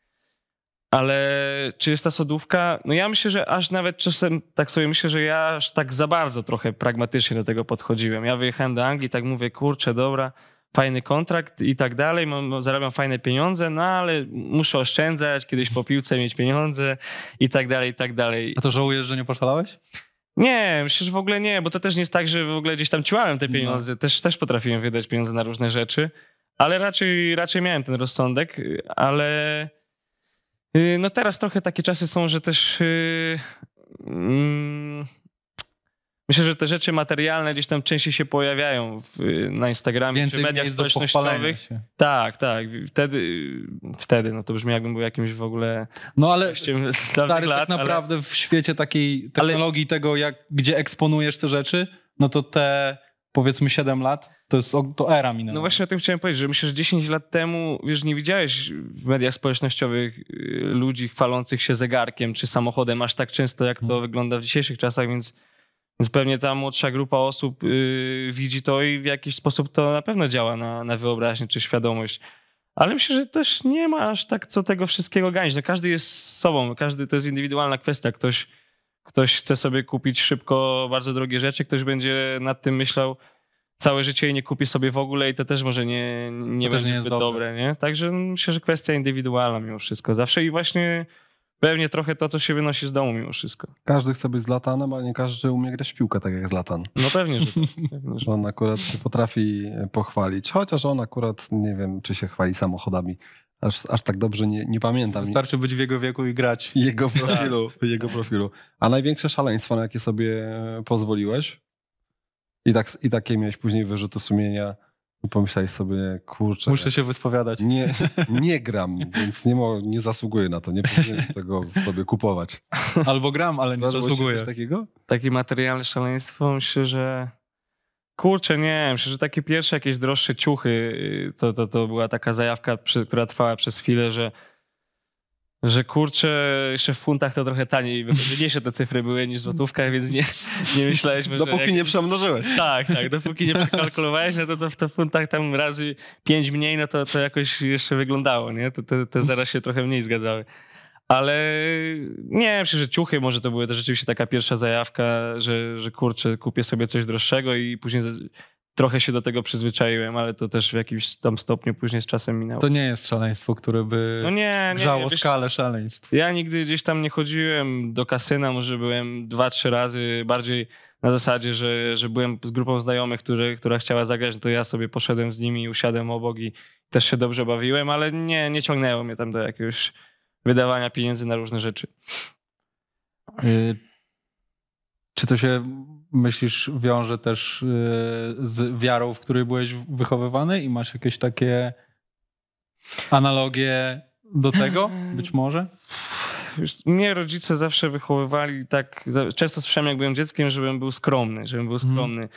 Ale czy jest ta sodówka? No ja myślę, że aż nawet czasem tak sobie myślę, że ja aż tak za bardzo trochę pragmatycznie do tego podchodziłem. Ja wyjechałem do Anglii, tak mówię, kurczę, dobra, fajny kontrakt i tak dalej, mam, zarabiam fajne pieniądze, no ale muszę oszczędzać, kiedyś po piłce mieć pieniądze i tak dalej, i tak dalej. A to żałujesz, że nie poszalałeś? Nie, myślę, że w ogóle nie, bo to też nie jest tak, że w ogóle gdzieś tam ciłałem te no. pieniądze. No. Też, też potrafiłem wydać pieniądze na różne rzeczy, ale raczej, raczej miałem ten rozsądek, ale y, no teraz trochę takie czasy są, że też... Yy, yy, myślę, że te rzeczy materialne gdzieś tam częściej się pojawiają w, na Instagramie Więcej czy mediach społecznościowych. Tak, tak. Wtedy, wtedy, no to brzmi jakbym był jakimś w ogóle... No ale stary, tak lat, tak naprawdę ale... w świecie takiej technologii ale... tego, jak, gdzie eksponujesz te rzeczy, no to te powiedzmy 7 lat, to jest to era minęła. No właśnie o tym chciałem powiedzieć, że myślę, że 10 lat temu, wiesz, nie widziałeś w mediach społecznościowych y, ludzi chwalących się zegarkiem czy samochodem aż tak często, jak to hmm. wygląda w dzisiejszych czasach, więc pewnie ta młodsza grupa osób yy, widzi to i w jakiś sposób to na pewno działa na, na wyobraźnię czy świadomość. Ale myślę, że też nie ma aż tak co tego wszystkiego ganić. No każdy jest sobą, każdy to jest indywidualna kwestia. Ktoś, ktoś chce sobie kupić szybko bardzo drogie rzeczy, ktoś będzie nad tym myślał całe życie i nie kupi sobie w ogóle i to też może nie, nie to będzie nie zbyt dobre. dobre. nie? Także myślę, że kwestia indywidualna mimo wszystko. Zawsze i właśnie Pewnie trochę to, co się wynosi z domu mimo wszystko. Każdy chce być z Latanem, ale nie każdy umie grać w piłkę tak jak z Latan. No pewnie, że tak. Pewnie, że... On tak. akurat się potrafi pochwalić, chociaż on akurat, nie wiem, czy się chwali samochodami. Aż, aż tak dobrze nie, nie pamiętam. Wystarczy być w jego wieku i grać. Jego tak. profilu, jego profilu. A największe szaleństwo, na jakie sobie pozwoliłeś? I, tak, I takie miałeś później wyrzuty sumienia i pomyślałeś sobie, kurczę. Muszę się wyspowiadać. Nie, nie gram, więc nie, mo, nie zasługuję na to. Nie powinienem tego sobie kupować. Albo gram, ale nie Zdarzyło zasługuję. Coś takiego? Taki materiał szaleństwo, myślę, że. Kurczę, nie, myślę, że takie pierwsze jakieś droższe ciuchy y, to, to, to była taka zajawka, która trwała przez chwilę, że że kurczę, jeszcze w funtach to trochę taniej, wygodniejsze te cyfry były niż w złotówkach, więc nie, nie myśleliśmy, że... Dopóki jak... nie przemnożyłeś. Tak, tak, dopóki nie przekalkulowałeś, no to, to w funtach tam razy pięć mniej, no to, to jakoś jeszcze wyglądało, nie? To, te, te zaraz się trochę mniej zgadzały. Ale nie, myślę, że ciuchy może to były to rzeczywiście taka pierwsza zajawka, że, że kurczę, kupię sobie coś droższego i później trochę się do tego przyzwyczaiłem, ale to też w jakimś tam stopniu później z czasem minęło. To nie jest szaleństwo, które by no nie, nie, grzało nie, wiesz, skalę szaleństw. Ja nigdy gdzieś tam nie chodziłem do kasyna, może byłem dwa, trzy razy bardziej na zasadzie, że, że byłem z grupą znajomych, który, która chciała zagrać, no to ja sobie poszedłem z nimi, usiadłem obok i też się dobrze bawiłem, ale nie, nie ciągnęło mnie tam do jakiegoś wydawania pieniędzy na różne rzeczy. Y, czy to się myślisz, wiąże też y, z wiarą, w której byłeś wychowywany i masz jakieś takie analogie do tego, być może? Wiesz, mnie rodzice zawsze wychowywali tak, często słyszałem jak byłem dzieckiem, żebym był skromny, żebym był mhm. skromny.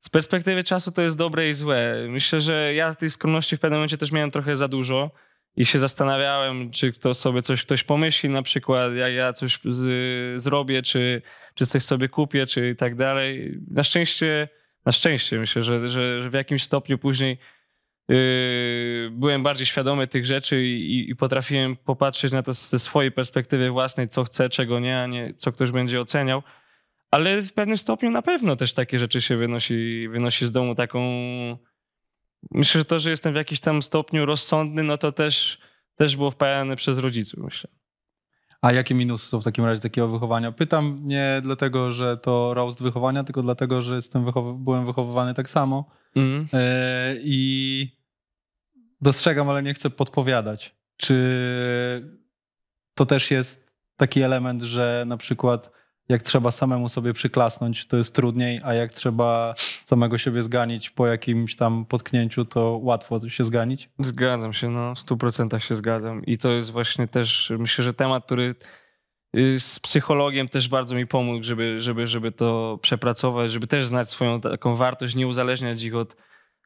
Z perspektywy czasu to jest dobre i złe. Myślę, że ja tej skromności w pewnym momencie też miałem trochę za dużo i się zastanawiałem, czy to sobie coś ktoś pomyśli, na przykład jak ja coś y, zrobię, czy, czy coś sobie kupię, czy tak dalej. Na szczęście, na szczęście myślę, że, że, że w jakimś stopniu później y, byłem bardziej świadomy tych rzeczy i, i, potrafiłem popatrzeć na to ze swojej perspektywy własnej, co chcę, czego nie, a nie co ktoś będzie oceniał. Ale w pewnym stopniu na pewno też takie rzeczy się wynosi, wynosi z domu taką myślę, że to, że jestem w jakimś tam stopniu rozsądny, no to też, też było wpajane przez rodziców, myślę. A jakie minusy są w takim razie takiego wychowania? Pytam nie dlatego, że to roast wychowania, tylko dlatego, że jestem wychow- byłem wychowywany tak samo mm. i dostrzegam, ale nie chcę podpowiadać. Czy to też jest taki element, że na przykład jak trzeba samemu sobie przyklasnąć, to jest trudniej, a jak trzeba samego siebie zganić po jakimś tam potknięciu, to łatwo się zganić. Zgadzam się, no, w 100% się zgadzam. I to jest właśnie też, myślę, że temat, który y, z psychologiem też bardzo mi pomógł, żeby, żeby, żeby to przepracować, żeby też znać swoją taką wartość, nie uzależniać ich od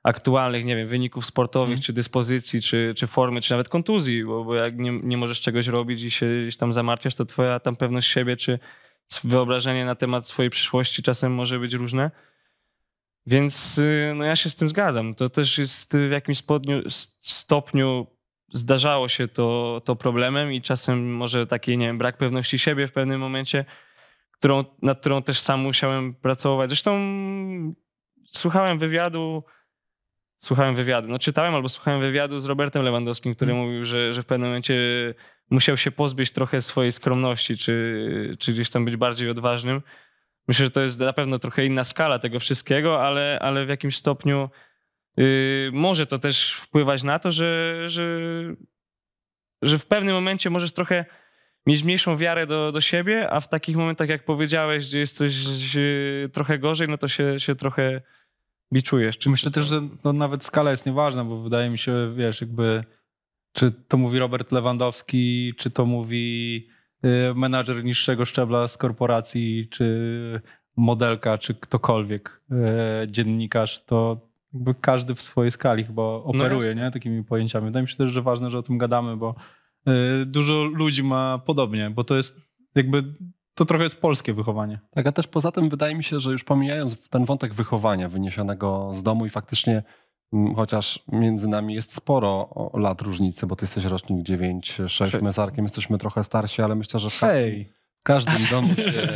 aktualnych, nie wiem, wyników sportowych, mm. czy dyspozycji, czy, czy formy, czy nawet kontuzji, bo, bo jak nie, nie możesz czegoś robić i się gdzieś tam zamartwiasz, to twoja tam pewność siebie, czy wyobrażenie na temat swojej przyszłości czasem może być różne. Więc y, no ja się z tym zgadzam. To też jest y, w jakimś spodniu, stopniu zdarzało się to, to problemem i czasem może taki, nie wiem, brak pewności siebie w pewnym momencie, którą, nad którą też sam musiałem pracować. Zresztą mm, słuchałem wywiadu słuchałem wywiadu, no czytałem albo słuchałem wywiadu z Robertem Lewandowskim, który mm. mówił, że, że w pewnym momencie musiał się pozbyć trochę swojej skromności, czy, czy gdzieś tam być bardziej odważnym. Myślę, że to jest na pewno trochę inna skala tego wszystkiego, ale, ale w jakimś stopniu yy, może to też wpływać na to, że, że, że w pewnym momencie możesz trochę mieć mniejszą wiarę do, do siebie, a w takich momentach, jak powiedziałeś, gdzie jest coś y, trochę gorzej, no to się, się trochę biczujesz. Czy myślę też, że no nawet skala jest nieważna, bo wydaje mi się, wiesz, jakby czy to mówi Robert Lewandowski, czy to mówi y, menadżer niższego szczebla z korporacji, czy modelka, czy ktokolwiek, y, dziennikarz, to jakby każdy w swojej skali chyba operuje no nie? takimi pojęciami. Wydaje mi się też, że ważne, że o tym gadamy, bo y, dużo ludzi ma podobnie, bo to jest jakby to trochę jest polskie wychowanie. Tak, a też poza tym wydaje mi się, że już pomijając ten wątek wychowania wyniesionego z domu i faktycznie mm, chociaż między nami jest sporo lat różnicy, bo ty jesteś rocznik 9, 6, Hej. my z Arkiem jesteśmy trochę starsi, ale myślę, że w, ka w każdym domu się...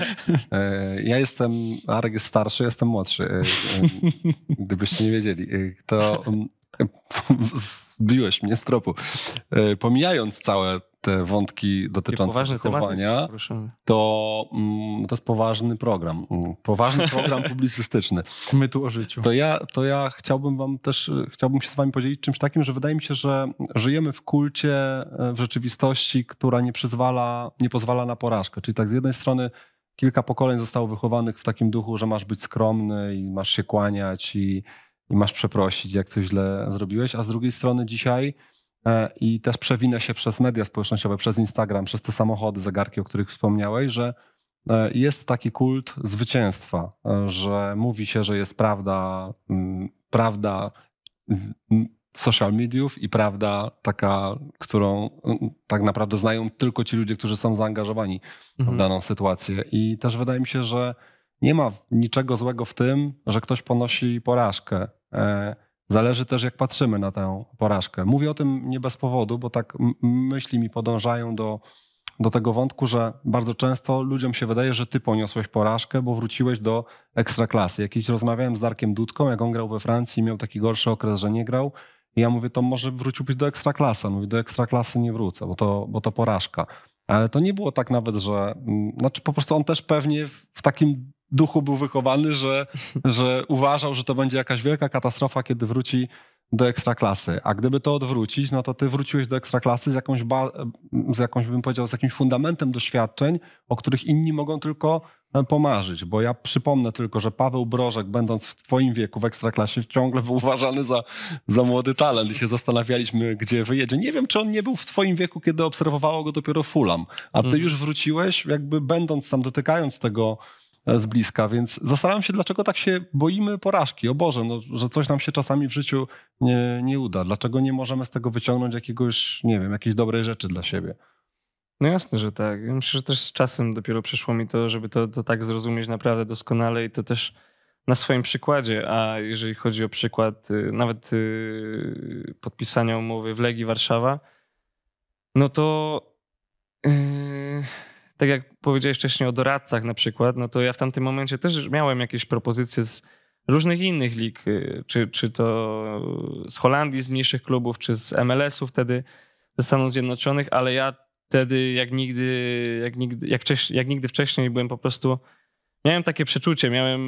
E, ja jestem, Arek jest starszy, jestem młodszy, e, e, gdybyście nie wiedzieli. To mm, zbiłeś mnie z tropu. Pomijając całe te wątki dotyczące wychowania, to mm, to jest poważny program. Mm, poważny program publicystyczny. My tu o życiu. To ja, to ja chciałbym wam też, chciałbym się z wami podzielić czymś takim, że wydaje mi się, że żyjemy w kulcie, e, w rzeczywistości, która nie przyzwala, nie pozwala na porażkę. Czyli tak z jednej strony kilka pokoleń zostało wychowanych w takim duchu, że masz być skromny i masz się kłaniać i, i masz przeprosić, jak coś źle zrobiłeś, a z drugiej strony dzisiaj E, i też przewinę się przez media społecznościowe, przez Instagram, przez te samochody, zegarki, o których wspomniałeś, że e, jest taki kult zwycięstwa, e, że mówi się, że jest prawda, prawda social mediów i prawda taka, którą tak naprawdę znają tylko ci ludzie, którzy są zaangażowani mhm. w daną sytuację. I też wydaje mi się, że nie ma niczego złego w tym, że ktoś ponosi porażkę Zależy też, jak patrzymy na tę porażkę. Mówię o tym nie bez powodu, bo tak myśli mi podążają do, do tego wątku, że bardzo często ludziom się wydaje, że ty poniosłeś porażkę, bo wróciłeś do ekstraklasy. Jakiś rozmawiałem z Darkiem Dudką, jak on grał we Francji, miał taki gorszy okres, że nie grał. I ja mówię, to może wróciłbyś do ekstraklasy. On mówi, do ekstraklasy nie wrócę, bo to, bo to porażka. Ale to nie było tak nawet, że. Znaczy, po prostu on też pewnie w takim duchu był wychowany, że, że uważał, że to będzie jakaś wielka katastrofa, kiedy wróci do ekstraklasy. A gdyby to odwrócić, no to ty wróciłeś do ekstraklasy z jakąś, ba- z jakąś bym powiedział, z jakimś fundamentem doświadczeń, o których inni mogą tylko e, pomarzyć. Bo ja przypomnę tylko, że Paweł Brożek, będąc w twoim wieku w ekstraklasie, ciągle był uważany za, za młody talent i się zastanawialiśmy, gdzie wyjedzie. Nie wiem, czy on nie był w twoim wieku, kiedy obserwowało go dopiero Fulham, a ty mhm. już wróciłeś, jakby będąc tam, dotykając tego E, z bliska, więc zastanawiam się, dlaczego tak się boimy porażki. O Boże, no, że coś nam się czasami w życiu nie, nie uda. Dlaczego nie możemy z tego wyciągnąć jakiegoś, nie wiem, jakiejś dobrej rzeczy dla siebie? No jasne, że tak. myślę, że też z czasem dopiero przyszło mi to, żeby to, to tak zrozumieć naprawdę doskonale i to też na swoim przykładzie. A jeżeli chodzi o przykład y, nawet y, podpisania umowy w Legii Warszawa, no to y, tak jak powiedziałeś wcześniej o doradcach na przykład, no to ja w tamtym momencie też miałem jakieś propozycje z różnych innych lig, y, czy, czy to z Holandii, z mniejszych klubów, czy z MLS-u wtedy, ze Stanów Zjednoczonych, ale ja wtedy jak nigdy, jak nigdy, jak, jak nigdy wcześniej byłem po prostu, miałem takie przeczucie, miałem,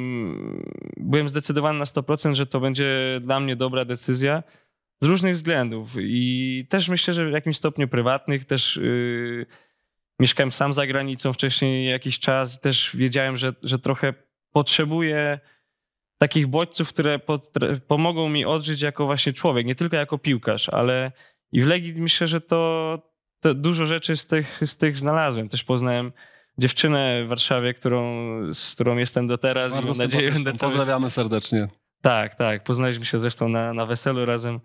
byłem zdecydowany na 100%, że to będzie dla mnie dobra decyzja, z różnych względów i też myślę, że w jakimś stopniu prywatnych, też... Yy, mieszkałem sam za granicą wcześniej jakiś czas i też wiedziałem, że, że trochę potrzebuję takich bodźców, które pomogą mi odżyć jako właśnie człowiek, nie tylko jako piłkarz, ale i w Legii myślę, że to, to dużo rzeczy z tych, z tych znalazłem. Też poznałem dziewczynę w Warszawie, którą, z którą jestem do teraz Bardzo i mam nadzieję, będę cały... Pozdrawiamy serdecznie. Tak, tak. Poznaliśmy się zresztą na, na weselu razem.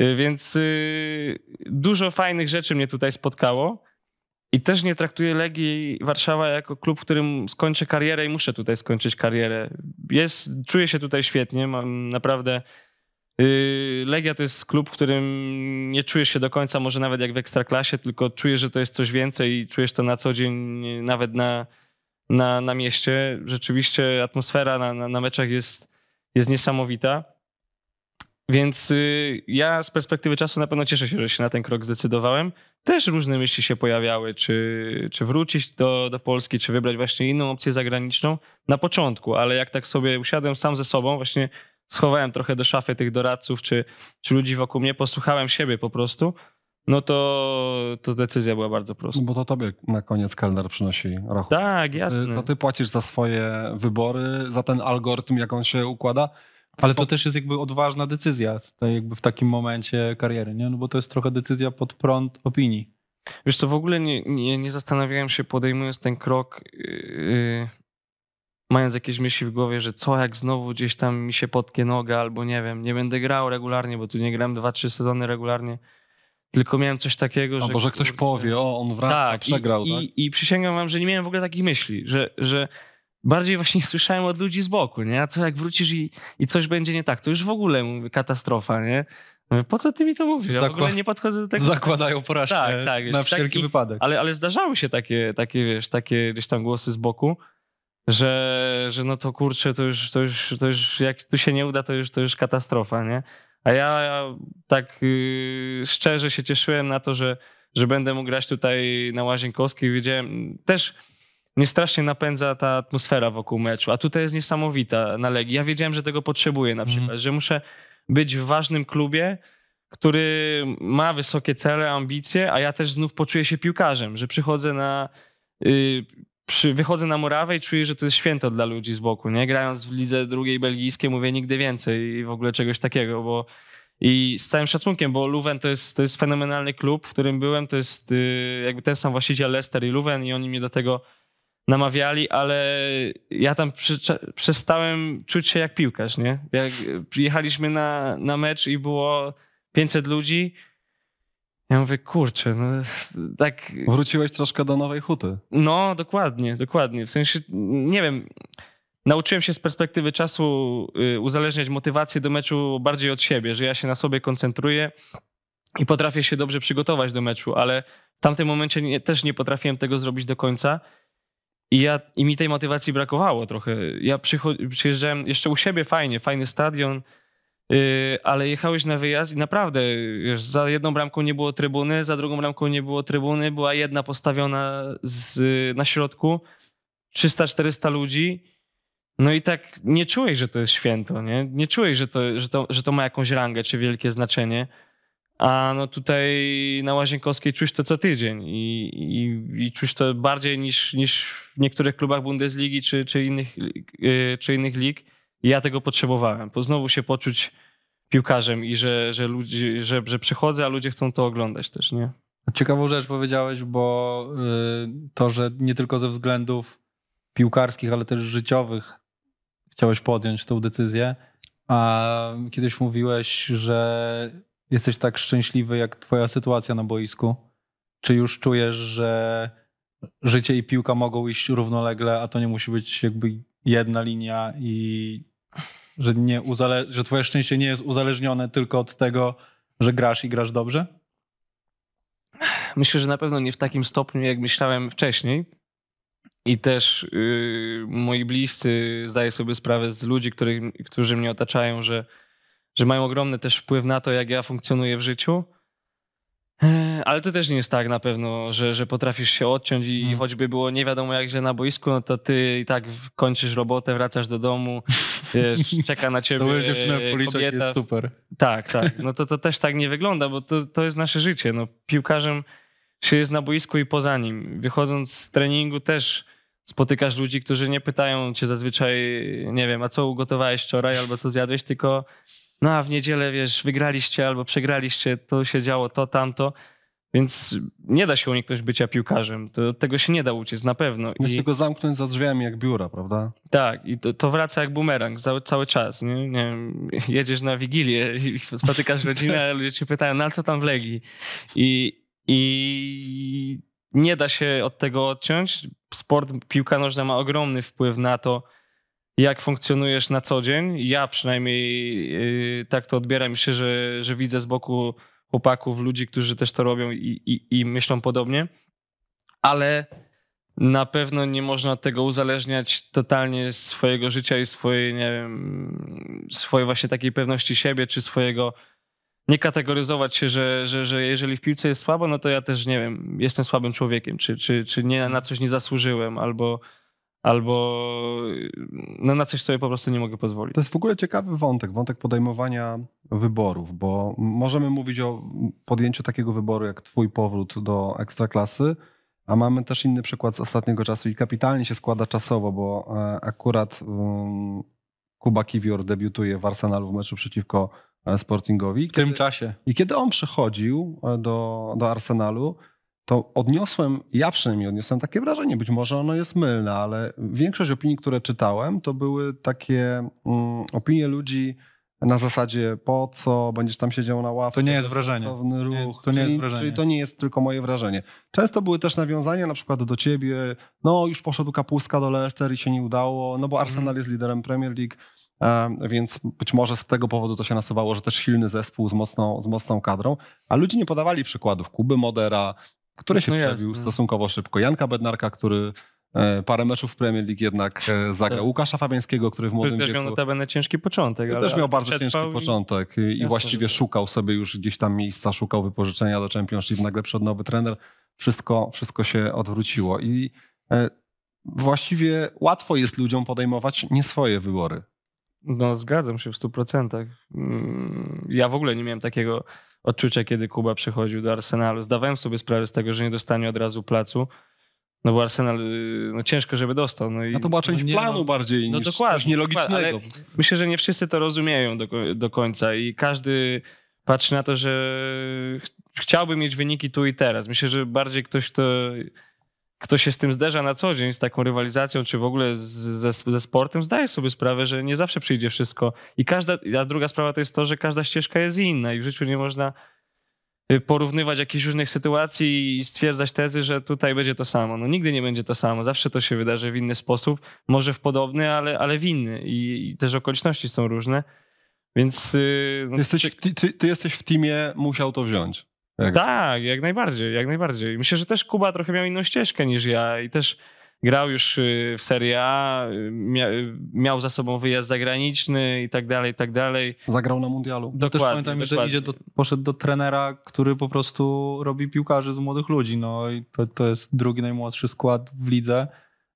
Y, więc yy, dużo fajnych rzeczy mnie tutaj spotkało. I też nie traktuję Legii Warszawa jako klub, w którym skończę karierę i muszę tutaj skończyć karierę. Jest, czuję się tutaj świetnie, mam naprawdę... Y, Legia to jest klub, w którym nie czujesz się do końca, może nawet jak w ekstraklasie, tylko czujesz, że to jest coś więcej i czujesz to na co dzień, nawet na, na, na mieście. Rzeczywiście atmosfera na, na, na meczach jest, jest niesamowita. Więc y, ja z perspektywy czasu na pewno cieszę się, że się na ten krok zdecydowałem też różne myśli się pojawiały, czy, czy wrócić do, do Polski, czy wybrać właśnie inną opcję zagraniczną na początku, ale jak tak sobie usiadłem sam ze sobą, właśnie schowałem trochę do szafy tych doradców, czy, czy ludzi wokół mnie, posłuchałem siebie po prostu, no to, to decyzja była bardzo prosta. No bo to tobie na koniec kelner przynosi rachunek. Tak, jasne. to ty płacisz za swoje wybory, za ten algorytm, jak on się układa ale to też jest jakby odważna decyzja jakby w takim momencie kariery, nie? No bo to jest trochę decyzja pod prąd opinii. Wiesz co, w ogóle nie, nie, nie zastanawiałem się podejmując ten krok, yy, mając jakieś myśli w głowie, że co jak znowu gdzieś tam mi się potknie noga albo nie wiem, nie będę grał regularnie, bo tu nie grałem 2-3 sezony regularnie. Tylko miałem coś takiego, że... Albo że ktoś powie, o, on wraca, tak, przegrał. I, tak? I, I przysięgam wam, że nie miałem w ogóle takich myśli, że, że bardziej właśnie słyszałem od ludzi z boku, nie? A co jak wrócisz i, i coś będzie nie tak, to już w ogóle mówię, katastrofa, nie? po co ty mi to mówisz? Ja Zakła- w ogóle nie podchodzę do tego. Zakładają porażkę tak, tak, wiesz, na wszelki taki, wypadek. Ale, ale zdarzały się takie, takie, wiesz, takie gdzieś tam głosy z boku, że, że no to kurczę, to już, to już, to już jak tu się nie uda, to już, to już katastrofa, nie? A ja, ja tak yy, szczerze się cieszyłem na to, że, że będę mógł grać tutaj na Łazienkowskiej. Wiedziałem też mnie strasznie napędza ta atmosfera wokół meczu, a tutaj jest niesamowita na Legii. Ja wiedziałem, że tego potrzebuję na przykład, mm. że muszę być w ważnym klubie, który ma wysokie cele, ambicje, a ja też znów poczuję się piłkarzem, że przychodzę na... Yy, przy, wychodzę na murawę i czuję, że to jest święto dla ludzi z boku, nie? Grając w lidze drugiej belgijskiej mówię nigdy więcej i w ogóle czegoś takiego, bo i z całym szacunkiem, bo Luwen to jest, to jest fenomenalny klub, w którym byłem, to jest yy, jakby ten sam właściciel Leicester i Luwen i oni mnie do tego namawiali, ale ja tam przestałem czuć się jak piłkarz, nie? Jak przyjechaliśmy na, na mecz i było 500 ludzi, ja mówię, kurczę, no tak... Wróciłeś troszkę do nowej huty. No, dokładnie, dokładnie. W sensie, nie wiem, nauczyłem się z perspektywy czasu y, uzależniać motywację do meczu bardziej od siebie, że ja się na sobie koncentruję i potrafię się dobrze przygotować do meczu, ale w tamtym momencie nie, też nie potrafiłem tego zrobić do końca i, ja, I mi tej motywacji brakowało trochę. Ja przyjeżdżałem jeszcze u siebie fajnie, fajny stadion, yy, ale jechałeś na wyjazd i naprawdę wiesz, za jedną bramką nie było trybuny, za drugą bramką nie było trybuny, była jedna postawiona z, na środku, 300-400 ludzi. No i tak nie czułeś, że to jest święto, nie? Nie czułeś, że to, że to, że to ma jakąś rangę czy wielkie znaczenie. A no tutaj na Łazienkowskiej czuć to co tydzień i, i, i czuć to bardziej niż, niż w niektórych klubach Bundesligi czy, czy, innych, y, czy innych lig. ja tego potrzebowałem, Po znowu się poczuć piłkarzem i że, że, ludzi, że, że przychodzę, a ludzie chcą to oglądać też, nie? Ciekawą rzecz powiedziałeś, bo y, to, że nie tylko ze względów piłkarskich, ale też życiowych chciałeś podjąć tą decyzję, a kiedyś mówiłeś, że jesteś tak szczęśliwy, jak twoja sytuacja na boisku? Czy już czujesz, że życie i piłka mogą iść równolegle, a to nie musi być jakby jedna linia i że, nie uzale- że twoje szczęście nie jest uzależnione tylko od tego, że grasz i grasz dobrze? Myślę, że na pewno nie w takim stopniu, jak myślałem wcześniej. I też yy, moi bliscy zdaję sobie sprawę z ludzi, których, którzy mnie otaczają, że że mają ogromny też wpływ na to, jak ja funkcjonuję w życiu. E, ale to też nie jest tak na pewno, że, że potrafisz się odciąć i hmm. choćby było nie wiadomo jak źle na boisku, no to ty i tak kończysz robotę, wracasz do domu, wiesz, czeka na ciebie To dziewczyna w policzek jest super. Tak, tak. No to, to też tak nie wygląda, bo to, to jest nasze życie. No, piłkarzem się jest na boisku i poza nim. Wychodząc z treningu też spotykasz ludzi, którzy nie pytają cię zazwyczaj, nie wiem, a co ugotowałeś wczoraj albo co zjadłeś, tylko no a w niedzielę, wiesz, wygraliście albo przegraliście, to się działo to, tamto. Więc nie da się uniknąć bycia piłkarzem. To, tego się nie da uciec, na pewno. Da się go zamknąć za drzwiami jak biura, prawda? Tak, i to, to wraca jak bumerang cały, cały czas. Nie? nie jedziesz na Wigilię i spotykasz rodzinę, a ludzie cię pytają, na no, co tam w Legii? I, I nie da się od tego odciąć. Sport, piłka nożna ma ogromny wpływ na to, jak funkcjonujesz na co dzień. Ja przynajmniej y, tak to odbieram się, że, że widzę z boku chłopaków, ludzi, którzy też to robią i, i, i myślą podobnie, ale na pewno nie można tego uzależniać totalnie z swojego życia i swojej, nie wiem, swojej właśnie takiej pewności siebie, czy swojego nie kategoryzować się, że, że, że jeżeli w piłce jest słabo, no to ja też nie wiem, jestem słabym człowiekiem, czy, czy, czy nie, na coś nie zasłużyłem, albo albo no, na coś sobie po prostu nie mogę pozwolić. To jest w ogóle ciekawy wątek, wątek podejmowania wyborów, bo możemy mówić o podjęciu takiego wyboru jak twój powrót do ekstraklasy, a mamy też inny przykład z ostatniego czasu i kapitalnie się składa czasowo, bo e, akurat mm, Kuba Kiwior debiutuje w Arsenalu w meczu przeciwko e, Sportingowi. W kiedy, tym czasie. I kiedy on przychodził e, do, do Arsenalu, to odniosłem, ja przynajmniej odniosłem takie wrażenie, być może ono jest mylne, ale większość opinii, które czytałem, to były takie mm, opinie ludzi na zasadzie po co, będziesz tam siedział na ławce. To nie jest wrażenie. Ruch, nie, to nie czyli, jest wrażenie. Czyli to nie jest tylko moje wrażenie. Często były też nawiązania na przykład do ciebie, no już poszedł Kapuska do Leicester i się nie udało, no bo Arsenal mhm. jest liderem Premier League, więc być może z tego powodu to się nasuwało, że też silny zespół z mocną, z mocną kadrą, a ludzie nie podawali przykładów Kuby Modera, który się no przebił jest, stosunkowo szybko. Janka Bednarka, który e, parę meczów w Premier League jednak e, zagrał. Tak. Łukasza Fabiańskiego, który w młodym który też miał notabene ciężki początek. Ale też miał bardzo ciężki i... początek i właściwie tak. szukał sobie już gdzieś tam miejsca, szukał wypożyczenia do Championship, nagle przyszedł nowy trener. Wszystko, wszystko się odwróciło i e, właściwie łatwo jest ludziom podejmować nie swoje wybory. No, zgadzam się w 100%. Mm, ja w ogóle nie miałem takiego odczucia, kiedy Kuba przychodził do Arsenalu. Zdawałem sobie sprawę z tego, że nie dostanie od razu placu. No bo Arsenal, y, no ciężko, żeby dostał. No i... No to była część no nie, planu no, bardziej no niż dokładnie, coś nielogicznego. myślę, że nie wszyscy to rozumieją do, do końca i każdy patrzy na to, że ch chciałby mieć wyniki tu i teraz. Myślę, że bardziej ktoś, kto kto się z tym zderza na co dzień, z taką rywalizacją, czy w ogóle z, ze, ze sportem, zdaje sobie sprawę, że nie zawsze przyjdzie wszystko. I każda, a druga sprawa to jest to, że każda ścieżka jest inna i w życiu nie można y, porównywać jakichś różnych sytuacji i stwierdzać tezy, że tutaj będzie to samo. No nigdy nie będzie to samo, zawsze to się wydarzy w inny sposób, może w podobny, ale, ale w inny i, i też okoliczności są różne, więc... Y, no, ty, jesteś, ty, ty, jesteś w teamie, musiał to wziąć. Tak. tak, jak najbardziej, jak najbardziej. Myślę, że też Kuba trochę miał inną ścieżkę niż ja i też grał już y, w Serie A, y, y, miał za sobą wyjazd zagraniczny i tak dalej, i tak dalej. Zagrał na mundialu. Dokładnie, też pamiętam, dokładnie. że idzie do, poszedł do trenera, który po prostu robi piłkarzy z młodych ludzi. No i to, to jest drugi najmłodszy skład w lidze.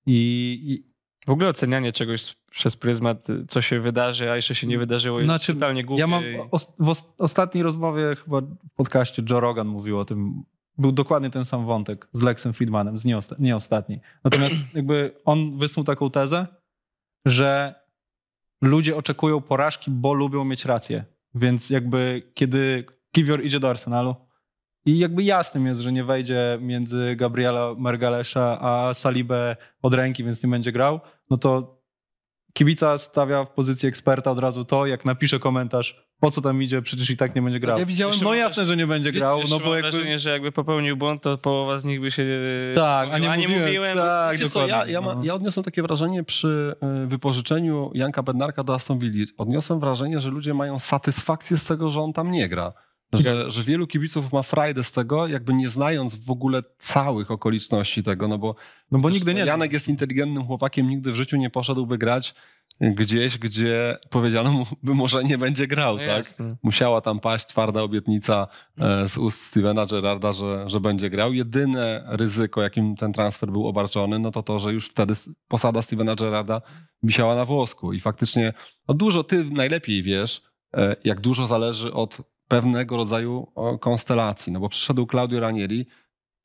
I, i w ogóle ocenianie czegoś przez pryzmat, co się wydarzy, a jeszcze się nie wydarzyło, jest znaczy, totalnie głupie. Ja mam w ostatniej rozmowie chyba w podcaście Joe Rogan mówił o tym. Był dokładnie ten sam wątek z Lexem Friedmanem, z nie, nie ostatni. Natomiast jakby on wysnuł taką tezę, że ludzie oczekują porażki, bo lubią mieć rację. Więc jakby kiedy Kiwior idzie do Arsenalu i jakby jasnym jest, że nie wejdzie między Gabriela Margalesza a Salibę od ręki, więc nie będzie grał, no to kibica stawia w pozycji eksperta od razu to, jak napisze komentarz, po co tam idzie, przecież i tak nie będzie grał. Ja widziałem, no jasne, też, że nie będzie grał. No bo jakby... wrażenie, że jakby popełnił błąd, to połowa z nich by się... E, tak, a nie, mówiłem. mówiłem tak, co, ja, ja, ma, no. ja odniosłem takie wrażenie przy e, wypożyczeniu Janka Bednarka do Aston Villa. Odniosłem wrażenie, że ludzie mają satysfakcję z tego, że on tam nie gra że, że wielu kibiców ma frajdę z tego, jakby nie znając w ogóle całych okoliczności tego, no bo, no bo nigdy no nie Janek jest inteligentnym chłopakiem, nigdy w życiu nie poszedłby grać gdzieś, gdzie powiedziano mu, by może nie będzie grał, no tak? Jasne. Musiała tam paść twarda obietnica e, mhm. z ust Stevena Gerrarda, że, że będzie grał. Jedyne ryzyko, jakim ten transfer był obarczony, no to to, że już wtedy posada Stevena Gerrarda wisiała na włosku i faktycznie no dużo ty najlepiej wiesz, e, jak dużo zależy od pewnego rodzaju konstelacji, no bo przyszedł Claudio Ranieri,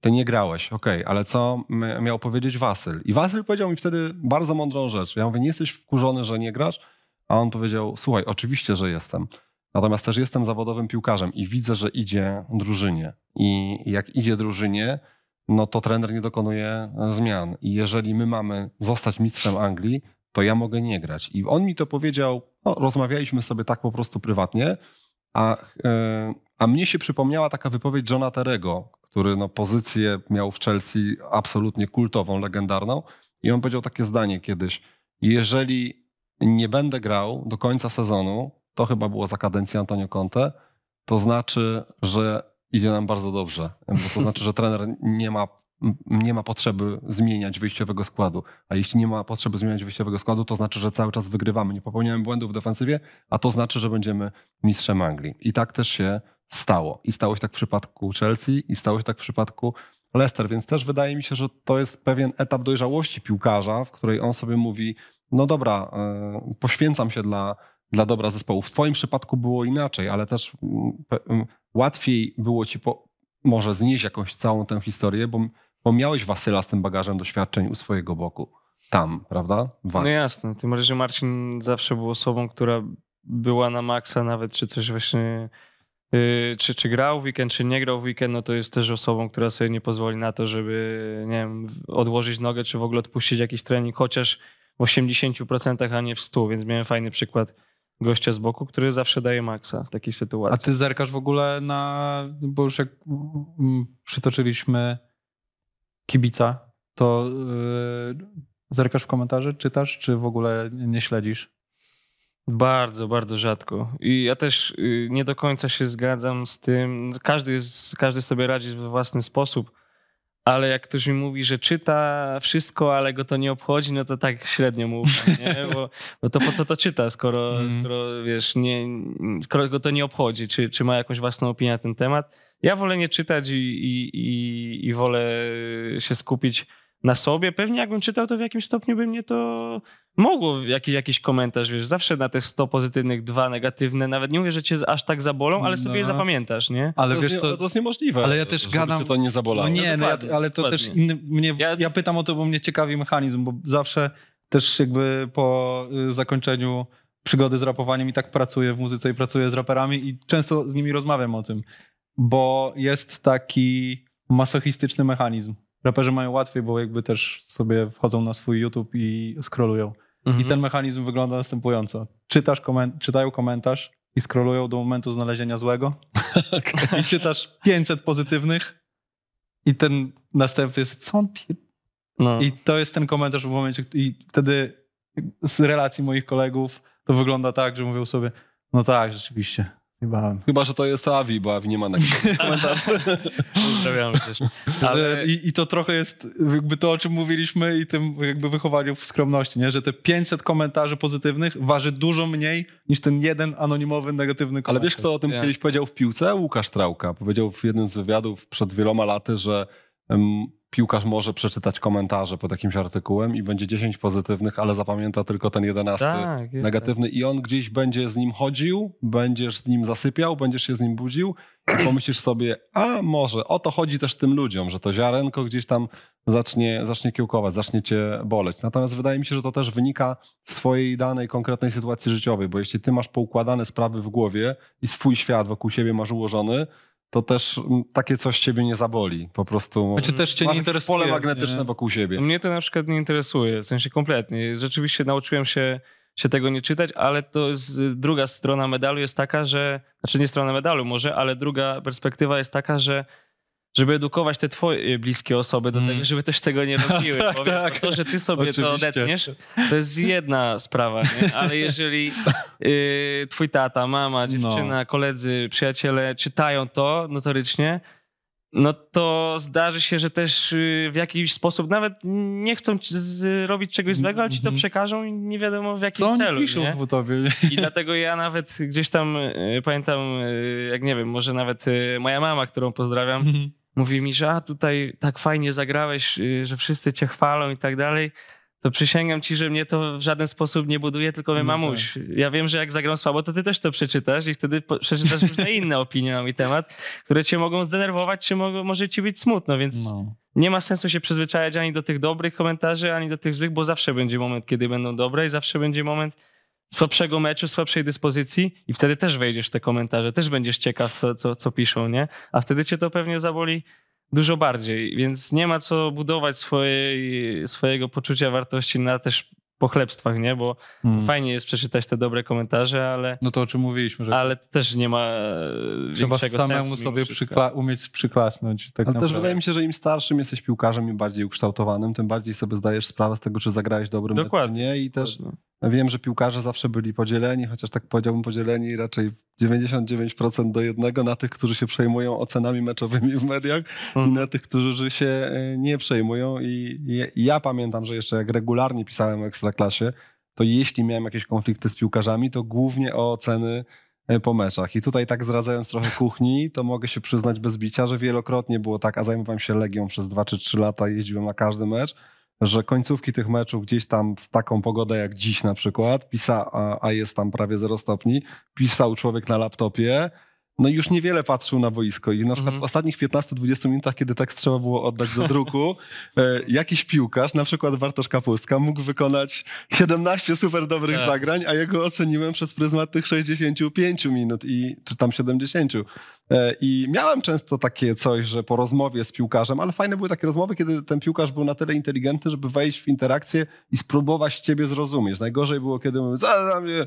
ty nie grałeś, okej, okay, ale co miał powiedzieć Wasyl? I Wasyl powiedział mi wtedy bardzo mądrą rzecz. Ja mówię, nie jesteś wkurzony, że nie grasz? A on powiedział, słuchaj, oczywiście, że jestem. Natomiast też jestem zawodowym piłkarzem i widzę, że idzie drużynie. I jak idzie drużynie, no to trener nie dokonuje e, zmian. I jeżeli my mamy zostać mistrzem Anglii, to ja mogę nie grać. I on mi to powiedział, no, rozmawialiśmy sobie tak po prostu prywatnie. A, e, a mnie się przypomniała taka wypowiedź Johna Terego, który no, pozycję miał w Chelsea absolutnie kultową, legendarną. I on powiedział takie zdanie kiedyś: Jeżeli nie będę grał do końca sezonu, to chyba było za kadencji Antonio Conte, to znaczy, że idzie nam bardzo dobrze. Bo to znaczy, że trener nie ma nie ma potrzeby zmieniać wyjściowego składu. A jeśli nie ma potrzeby zmieniać wyjściowego składu, to znaczy, że cały czas wygrywamy, nie popełniamy błędów w defensywie, a to znaczy, że będziemy mistrzem Anglii. I tak też się stało. I stało się tak w przypadku Chelsea, i stało się tak w przypadku Leicester, więc też wydaje mi się, że to jest pewien etap dojrzałości piłkarza, w której on sobie mówi, no dobra, e, poświęcam się dla, dla dobra zespołu. W twoim przypadku było inaczej, ale też łatwiej było ci po, może znieść jakąś całą tę historię, bo bo miałeś Wasyla z tym bagażem doświadczeń u swojego boku. Tam, prawda? Wam. No jasne. Tym razie Marcin zawsze był osobą, która była na maksa nawet, czy coś właśnie, yy, czy, czy grał w weekend, czy nie grał w weekend, no to jest też osobą, która sobie nie pozwoli na to, żeby, nie wiem, odłożyć nogę, czy w ogóle odpuścić jakiś trening, chociaż w 80%, a nie w 100%, więc miałem fajny przykład gościa z boku, który zawsze daje maksa w takiej sytuacji. A ty zerkasz w ogóle na, bo już jak mm, mm, przytoczyliśmy kibica, to y, zerkasz w komentarze, czytasz, czy w ogóle nie śledzisz? Bardzo, bardzo rzadko. I ja też y, nie do końca się zgadzam z tym. Każdy, jest, każdy sobie radzi we własny sposób, ale jak ktoś mi mówi, że czyta wszystko, ale go to nie obchodzi, no to tak średnio mówię, bo, bo, to po co to czyta, skoro, mm. skoro wiesz, nie, skoro go to nie obchodzi, czy, czy ma jakąś własną opinię na ten temat. Ja wolę nie czytać i, i, i, i wolę się skupić na sobie. Pewnie jakbym czytał, to w jakimś stopniu by mnie to mogło jakiś, jakiś komentarz, wiesz, zawsze na te 100 pozytywnych, dwa negatywne, nawet nie mówię, że cię aż tak zabolą, ale no. sobie je zapamiętasz, nie? Ale to wiesz nie, to jest niemożliwe, ale ja też gadam, to nie zabolało. nie, no ja, ale to też inny, mnie, ja... ja pytam o to, bo mnie ciekawi mechanizm, bo zawsze też jakby po y, zakończeniu przygody z rapowaniem i tak pracuję w muzyce i pracuję z raperami i często z nimi rozmawiam o tym bo jest taki masochistyczny mechanizm. Raperzy mają łatwiej, bo jakby też sobie wchodzą na swój YouTube i scrollują. Mhm. I ten mechanizm wygląda następująco. Czytasz komen czytają komentarz i scrollują do momentu znalezienia złego. Okay. I czytasz 500 pozytywnych i ten następny jest co on no. I to jest ten komentarz w momencie, i wtedy z relacji moich kolegów to wygląda tak, że mówią sobie, no tak, rzeczywiście, Chyba, że to jest Avi, bo Avi nie ma na komentarzy. Ale... I, I, to trochę jest jakby to, o czym mówiliśmy i tym jakby wychowaniu w skromności, nie? że te 500 komentarzy pozytywnych waży dużo mniej niż ten jeden anonimowy, negatywny komentarz. Ale wiesz, kto o tym Jasne. kiedyś powiedział w piłce? Łukasz Trałka Powiedział w jednym z wywiadów przed wieloma laty, że piłkarz może przeczytać komentarze pod jakimś artykułem i będzie 10 pozytywnych, ale zapamięta tylko ten 11 tak, tak, negatywny tak. i on gdzieś będzie z nim chodził, będziesz z nim zasypiał, będziesz się z nim budził i pomyślisz sobie, a może o to chodzi też tym ludziom, że to ziarenko gdzieś tam zacznie, zacznie kiełkować, zacznie cię boleć. Natomiast wydaje mi się, że to też wynika z twojej danej konkretnej sytuacji życiowej, bo jeśli ty masz poukładane sprawy w głowie i swój świat wokół siebie masz ułożony, to też takie coś ciebie nie zaboli. Po prostu znaczy, też cię masz nie interesuje, pole magnetyczne nie? wokół siebie. Mnie to na przykład nie interesuje, w sensie kompletnie. Rzeczywiście nauczyłem się, się tego nie czytać, ale to jest, druga strona medalu jest taka, że, znaczy nie strona medalu może, ale druga perspektywa jest taka, że żeby edukować te twoje bliskie osoby do tego, mm. żeby też tego nie no robiły. tak, bo no tak. To, że ty sobie Oczywiście. to odetniesz, to jest jedna sprawa, nie? ale jeżeli y, twój tata, mama, no. dziewczyna, no. koledzy, przyjaciele czytają to notorycznie, no to zdarzy się, że też y, w jakiś sposób nawet nie chcą robić czegoś mm, złego, ale ci to mhm. przekażą i nie wiadomo w jakim Co celu. piszą nie? Po tobie. I dlatego ja nawet gdzieś tam y, pamiętam, y, jak nie wiem, może nawet moja mama, którą pozdrawiam, mhm mówi mi, że a tutaj tak fajnie zagrałeś, y, że wszyscy cię chwalą i tak dalej, to przysięgam ci, że mnie to w żaden sposób nie buduje, tylko mnie no mamuś. Tak. Ja wiem, że jak zagram słabo, to ty też to przeczytasz i wtedy przeczytasz różne inne opinie na mój temat, które cię mogą zdenerwować, czy mogą, może ci być smutno, więc no. nie ma sensu się przyzwyczajać ani do tych dobrych komentarzy, ani do tych złych, bo zawsze będzie moment, kiedy będą dobre i zawsze będzie moment, słabszego meczu, słabszej dyspozycji i wtedy też wejdziesz w te komentarze, też będziesz ciekaw, co, co, co piszą, nie? A wtedy cię to pewnie zaboli dużo bardziej, więc nie ma co budować swojej, swojego poczucia wartości na też pochlebstwach, nie? Bo hmm. fajnie jest przeczytać te dobre komentarze, ale... No to o czym mówiliśmy, że... Ale też nie ma Trzeba samemu sobie przykla- umieć przyklasnąć. Tak ale naprawdę. też wydaje mi się, że im starszym jesteś piłkarzem, im bardziej ukształtowanym, tym bardziej sobie zdajesz sprawę z tego, czy zagrałeś dobrym Dokładnie. Mecz, nie? I też Dokładnie. No wiem, że piłkarze zawsze byli podzieleni, chociaż tak powiedziałbym podzieleni raczej 99% do jednego na tych, którzy się przejmują ocenami meczowymi w mediach i mhm. na tych, którzy się e, nie przejmują. I ja pamiętam, że jeszcze jak regularnie pisałem o Ekstraklasie, to jeśli miałem jakieś konflikty z piłkarzami, to głównie o oceny e, po meczach. I tutaj tak zdradzając trochę kuchni, to mogę się przyznać bez bicia, że wielokrotnie było tak, a zajmowałem się Legią przez 2 czy 3 lata, jeździłem na każdy mecz, że końcówki tych meczów gdzieś tam w taką pogodę jak dziś na przykład, pisa, a jest tam prawie 0 stopni, pisał człowiek na laptopie, no już niewiele patrzył na boisko i na przykład mhm. w ostatnich 15-20 minutach, kiedy tak trzeba było oddać do druku, e, jakiś piłkarz, na przykład Bartosz Kapustka, mógł wykonać 17 super dobrych tak. zagrań, a jego ja oceniłem przez pryzmat tych 65 minut i czy tam 70. E, I miałem często takie coś, że po rozmowie z piłkarzem, ale fajne były takie rozmowy, kiedy ten piłkarz był na tyle inteligentny, żeby wejść w interakcję i spróbować ciebie zrozumieć. Najgorzej było, kiedy mówił, za mnie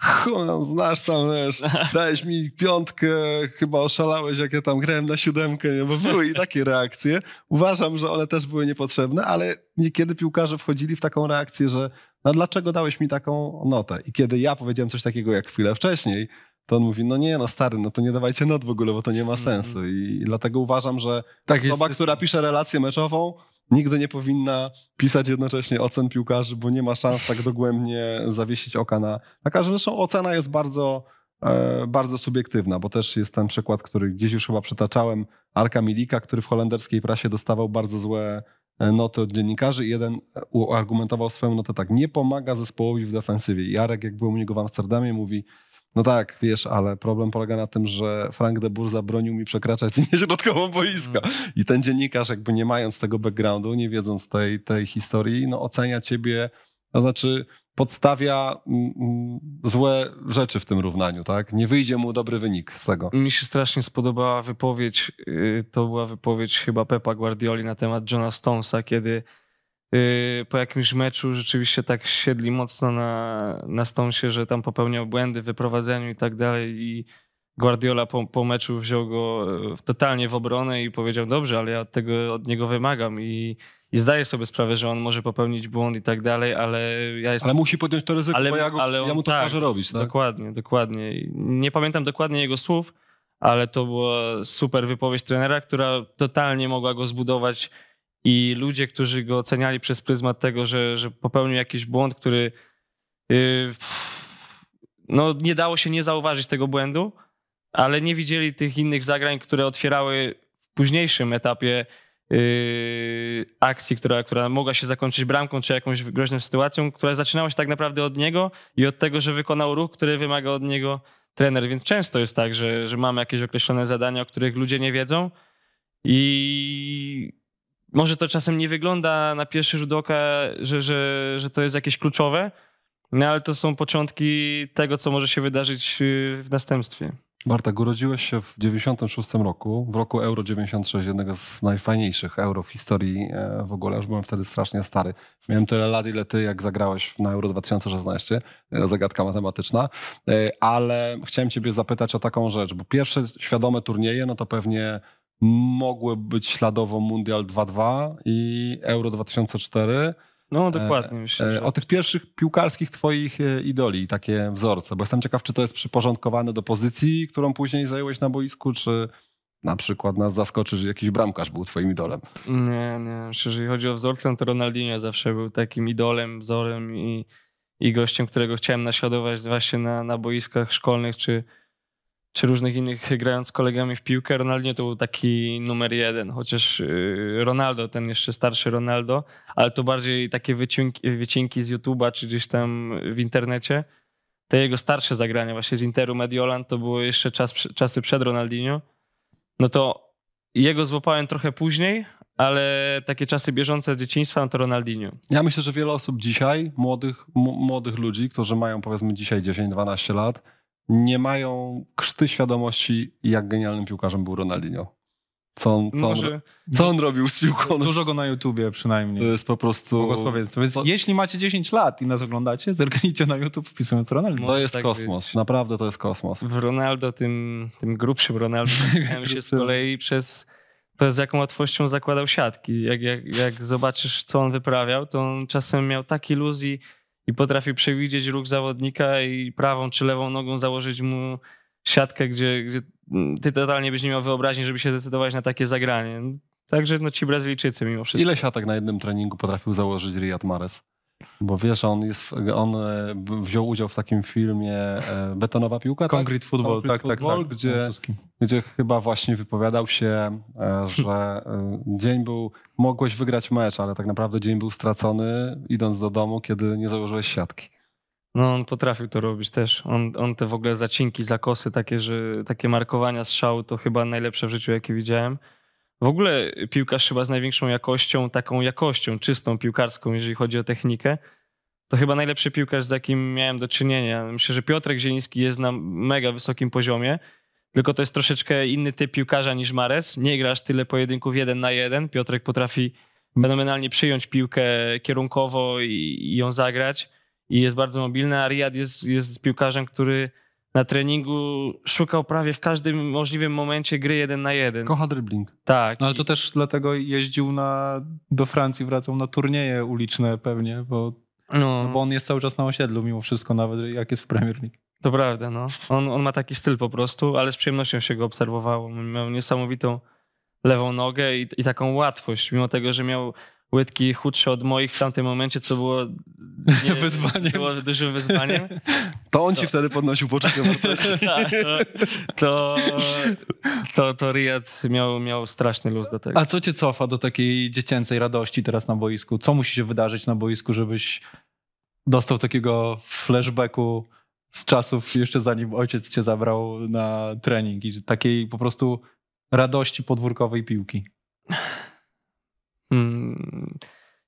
Chujan, no, znasz tam, wiesz, dałeś mi piątkę, chyba oszalałeś, jak ja tam grałem na siódemkę, nie? bo były i takie reakcje. Uważam, że one też były niepotrzebne, ale niekiedy piłkarze wchodzili w taką reakcję, że no dlaczego dałeś mi taką notę? I kiedy ja powiedziałem coś takiego jak chwilę wcześniej, to on mówi, no nie, no stary, no to nie dawajcie not w ogóle, bo to nie ma mhm. sensu. I dlatego uważam, że tak osoba, jest... która pisze relację meczową, nigdy nie powinna pisać jednocześnie ocen piłkarzy, bo nie ma szans tak dogłębnie zawiesić oka na, na każdym. Zresztą ocena jest bardzo, e, bardzo subiektywna, bo też jest ten przykład, który gdzieś już chyba przytaczałem, Arka Milika, który w holenderskiej prasie dostawał bardzo złe e, noty od dziennikarzy i jeden e, argumentował swoją notę tak, nie pomaga zespołowi w defensywie. Jarek, jak był u niego w Amsterdamie, mówi, no tak, wiesz, ale problem polega na tym, że Frank de Boer zabronił mi przekraczać linię środkową boiska. Mhm. I ten dziennikarz, jakby nie mając tego backgroundu, nie wiedząc tej, tej historii, no ocenia ciebie, to no, znaczy podstawia mm, mm, złe rzeczy w tym równaniu, tak? Nie wyjdzie mu dobry wynik z tego. Mi się strasznie spodobała wypowiedź, y, to była wypowiedź chyba Pepa Guardioli na temat Johna Stonesa, kiedy Y, po jakimś meczu rzeczywiście tak siedli mocno na, na stąsie, że tam popełniał błędy w wyprowadzeniu i tak dalej i Guardiola po, po meczu wziął go e, totalnie w obronę i powiedział dobrze, ale ja tego od niego wymagam i, i zdaję sobie sprawę, że on może popełnić błąd i tak dalej, ale ja jestem... Ale musi podjąć to ryzyko, ale, bo ja, go, ale on, ja mu to tak, każę robić. Tak? Dokładnie, dokładnie. Nie pamiętam dokładnie jego słów, ale to była super wypowiedź trenera, która totalnie mogła go zbudować i ludzie, którzy go oceniali przez pryzmat tego, że, że popełnił jakiś błąd, który y, no, nie dało się nie zauważyć tego błędu, ale nie widzieli tych innych zagrań, które otwierały w późniejszym etapie y, akcji, która, która mogła się zakończyć bramką czy jakąś groźną sytuacją, która zaczynała się tak naprawdę od niego i od tego, że wykonał ruch, który wymaga od niego trener. Więc często jest tak, że, że mamy jakieś określone zadania, o których ludzie nie wiedzą i może to czasem nie wygląda na pierwszy rzut oka, że, że, że to jest jakieś kluczowe, no ale to są początki tego, co może się wydarzyć y, w następstwie. Bartek, urodziłeś się w 96 roku, w roku Euro 96, jednego z najfajniejszych euro w historii e, w ogóle. Już byłem wtedy strasznie stary. Miałem tyle lat, ile ty, jak zagrałeś na Euro 2016. E, zagadka matematyczna. E, ale chciałem ciebie zapytać o taką rzecz, bo pierwsze świadome turnieje, no to pewnie mogły być śladowo Mundial 2-2 i Euro 2004. No dokładnie. E, e, myślę, że... O tych pierwszych piłkarskich twoich e, idoli, takie wzorce, bo jestem ciekaw, czy to jest przyporządkowane do pozycji, którą później zajęłeś na boisku, czy na przykład nas zaskoczy, że jakiś bramkarz był twoim idolem. Nie, nie. Myślę, jeżeli chodzi o wzorcę, no to Ronaldinho zawsze był takim idolem, wzorem i, i gościem, którego chciałem naśladować właśnie na, na boiskach szkolnych, czy, czy różnych innych grając z kolegami w piłkę, Ronaldinho to był taki numer jeden, chociaż y, Ronaldo, ten jeszcze starszy Ronaldo, ale to bardziej takie wycinki, wycinki z YouTube'a czy gdzieś tam w internecie. Te jego starsze zagrania właśnie z Interu Mediolan to były jeszcze czas, czasy przed Ronaldinho. No to jego złapałem trochę później, ale takie czasy bieżące dzieciństwa no to Ronaldinho. Ja myślę, że wiele osób dzisiaj, młodych, młodych ludzi, którzy mają powiedzmy dzisiaj 10-12 lat, nie mają krzty świadomości, jak genialnym piłkarzem był Ronaldinho. Co on, co Może, on, co on robił z piłką? Dużo go na YouTubie przynajmniej. To jest po prostu... Więc to... jeśli macie 10 lat i nas oglądacie, zerknijcie na YouTube wpisując Ronaldo. To jest tak kosmos. Być. Naprawdę to jest kosmos. W Ronaldo, tym, tym grubszym Ronaldo, się z kolei przez to z jaką łatwością zakładał siatki. Jak, jak, jak zobaczysz, co on wyprawiał, to on czasem miał tak iluzji, i potrafi przewidzieć ruch zawodnika i prawą czy lewą nogą założyć mu siatkę, gdzie, gdzie ty totalnie byś nie miał wyobraźni, żeby się zdecydować na takie zagranie. Także no, ci Brazylijczycy mimo wszystko. Ile siatek na jednym treningu potrafił założyć Riyad Mahrez? Bo wiesz, on, jest, on e, wziął udział w takim filmie e, Betonowa piłka. Tak? Concrete tak? Football, Concrete tak, football, tak, tak, gdzie, no, gdzie chyba właśnie wypowiadał się, e, że dzień był, mogłeś wygrać mecz, ale tak naprawdę dzień był stracony idąc do domu, kiedy nie założyłeś siatki. No on potrafił to robić też. On, on te w ogóle zacinki, zakosy, takie, że, takie markowania strzału to chyba najlepsze w życiu, jakie widziałem. W ogóle piłkarz chyba z największą jakością, taką jakością czystą piłkarską, jeżeli chodzi o technikę, to chyba najlepszy piłkarz, z jakim miałem do czynienia. Myślę, że Piotrek Zieliński jest na mega wysokim poziomie, tylko to jest troszeczkę inny typ piłkarza niż Mares. Nie grasz tyle pojedynków jeden na jeden. Piotrek potrafi fenomenalnie przyjąć piłkę kierunkowo i, i ją zagrać i jest bardzo mobilny, a Riyad jest, jest piłkarzem, który na treningu szukał prawie w każdym możliwym momencie gry jeden na jeden. Kocha dribbling. Tak. No ale to też dlatego jeździł na, do Francji, wracał na turnieje uliczne pewnie, bo, no. No bo on jest cały czas na osiedlu mimo wszystko, nawet jak jest w Premier League. To prawda, no. On, on ma taki styl po prostu, ale z przyjemnością się go obserwowało. Miał niesamowitą lewą nogę i, i taką łatwość, mimo tego, że miał łydki chudsze od moich w tamtym momencie, co było nie, wyzwaniem. Było dużym wyzwaniem. To on to. ci wtedy podnosił poczucie wartości. tak, to, to, to, to Riyad miał, miał straszny luz do tego. A co cię cofa do takiej dziecięcej radości teraz na boisku? Co musi się wydarzyć na boisku, żebyś dostał takiego flashbacku z czasów jeszcze zanim ojciec cię zabrał na trening i takiej po prostu radości podwórkowej piłki? Hmm.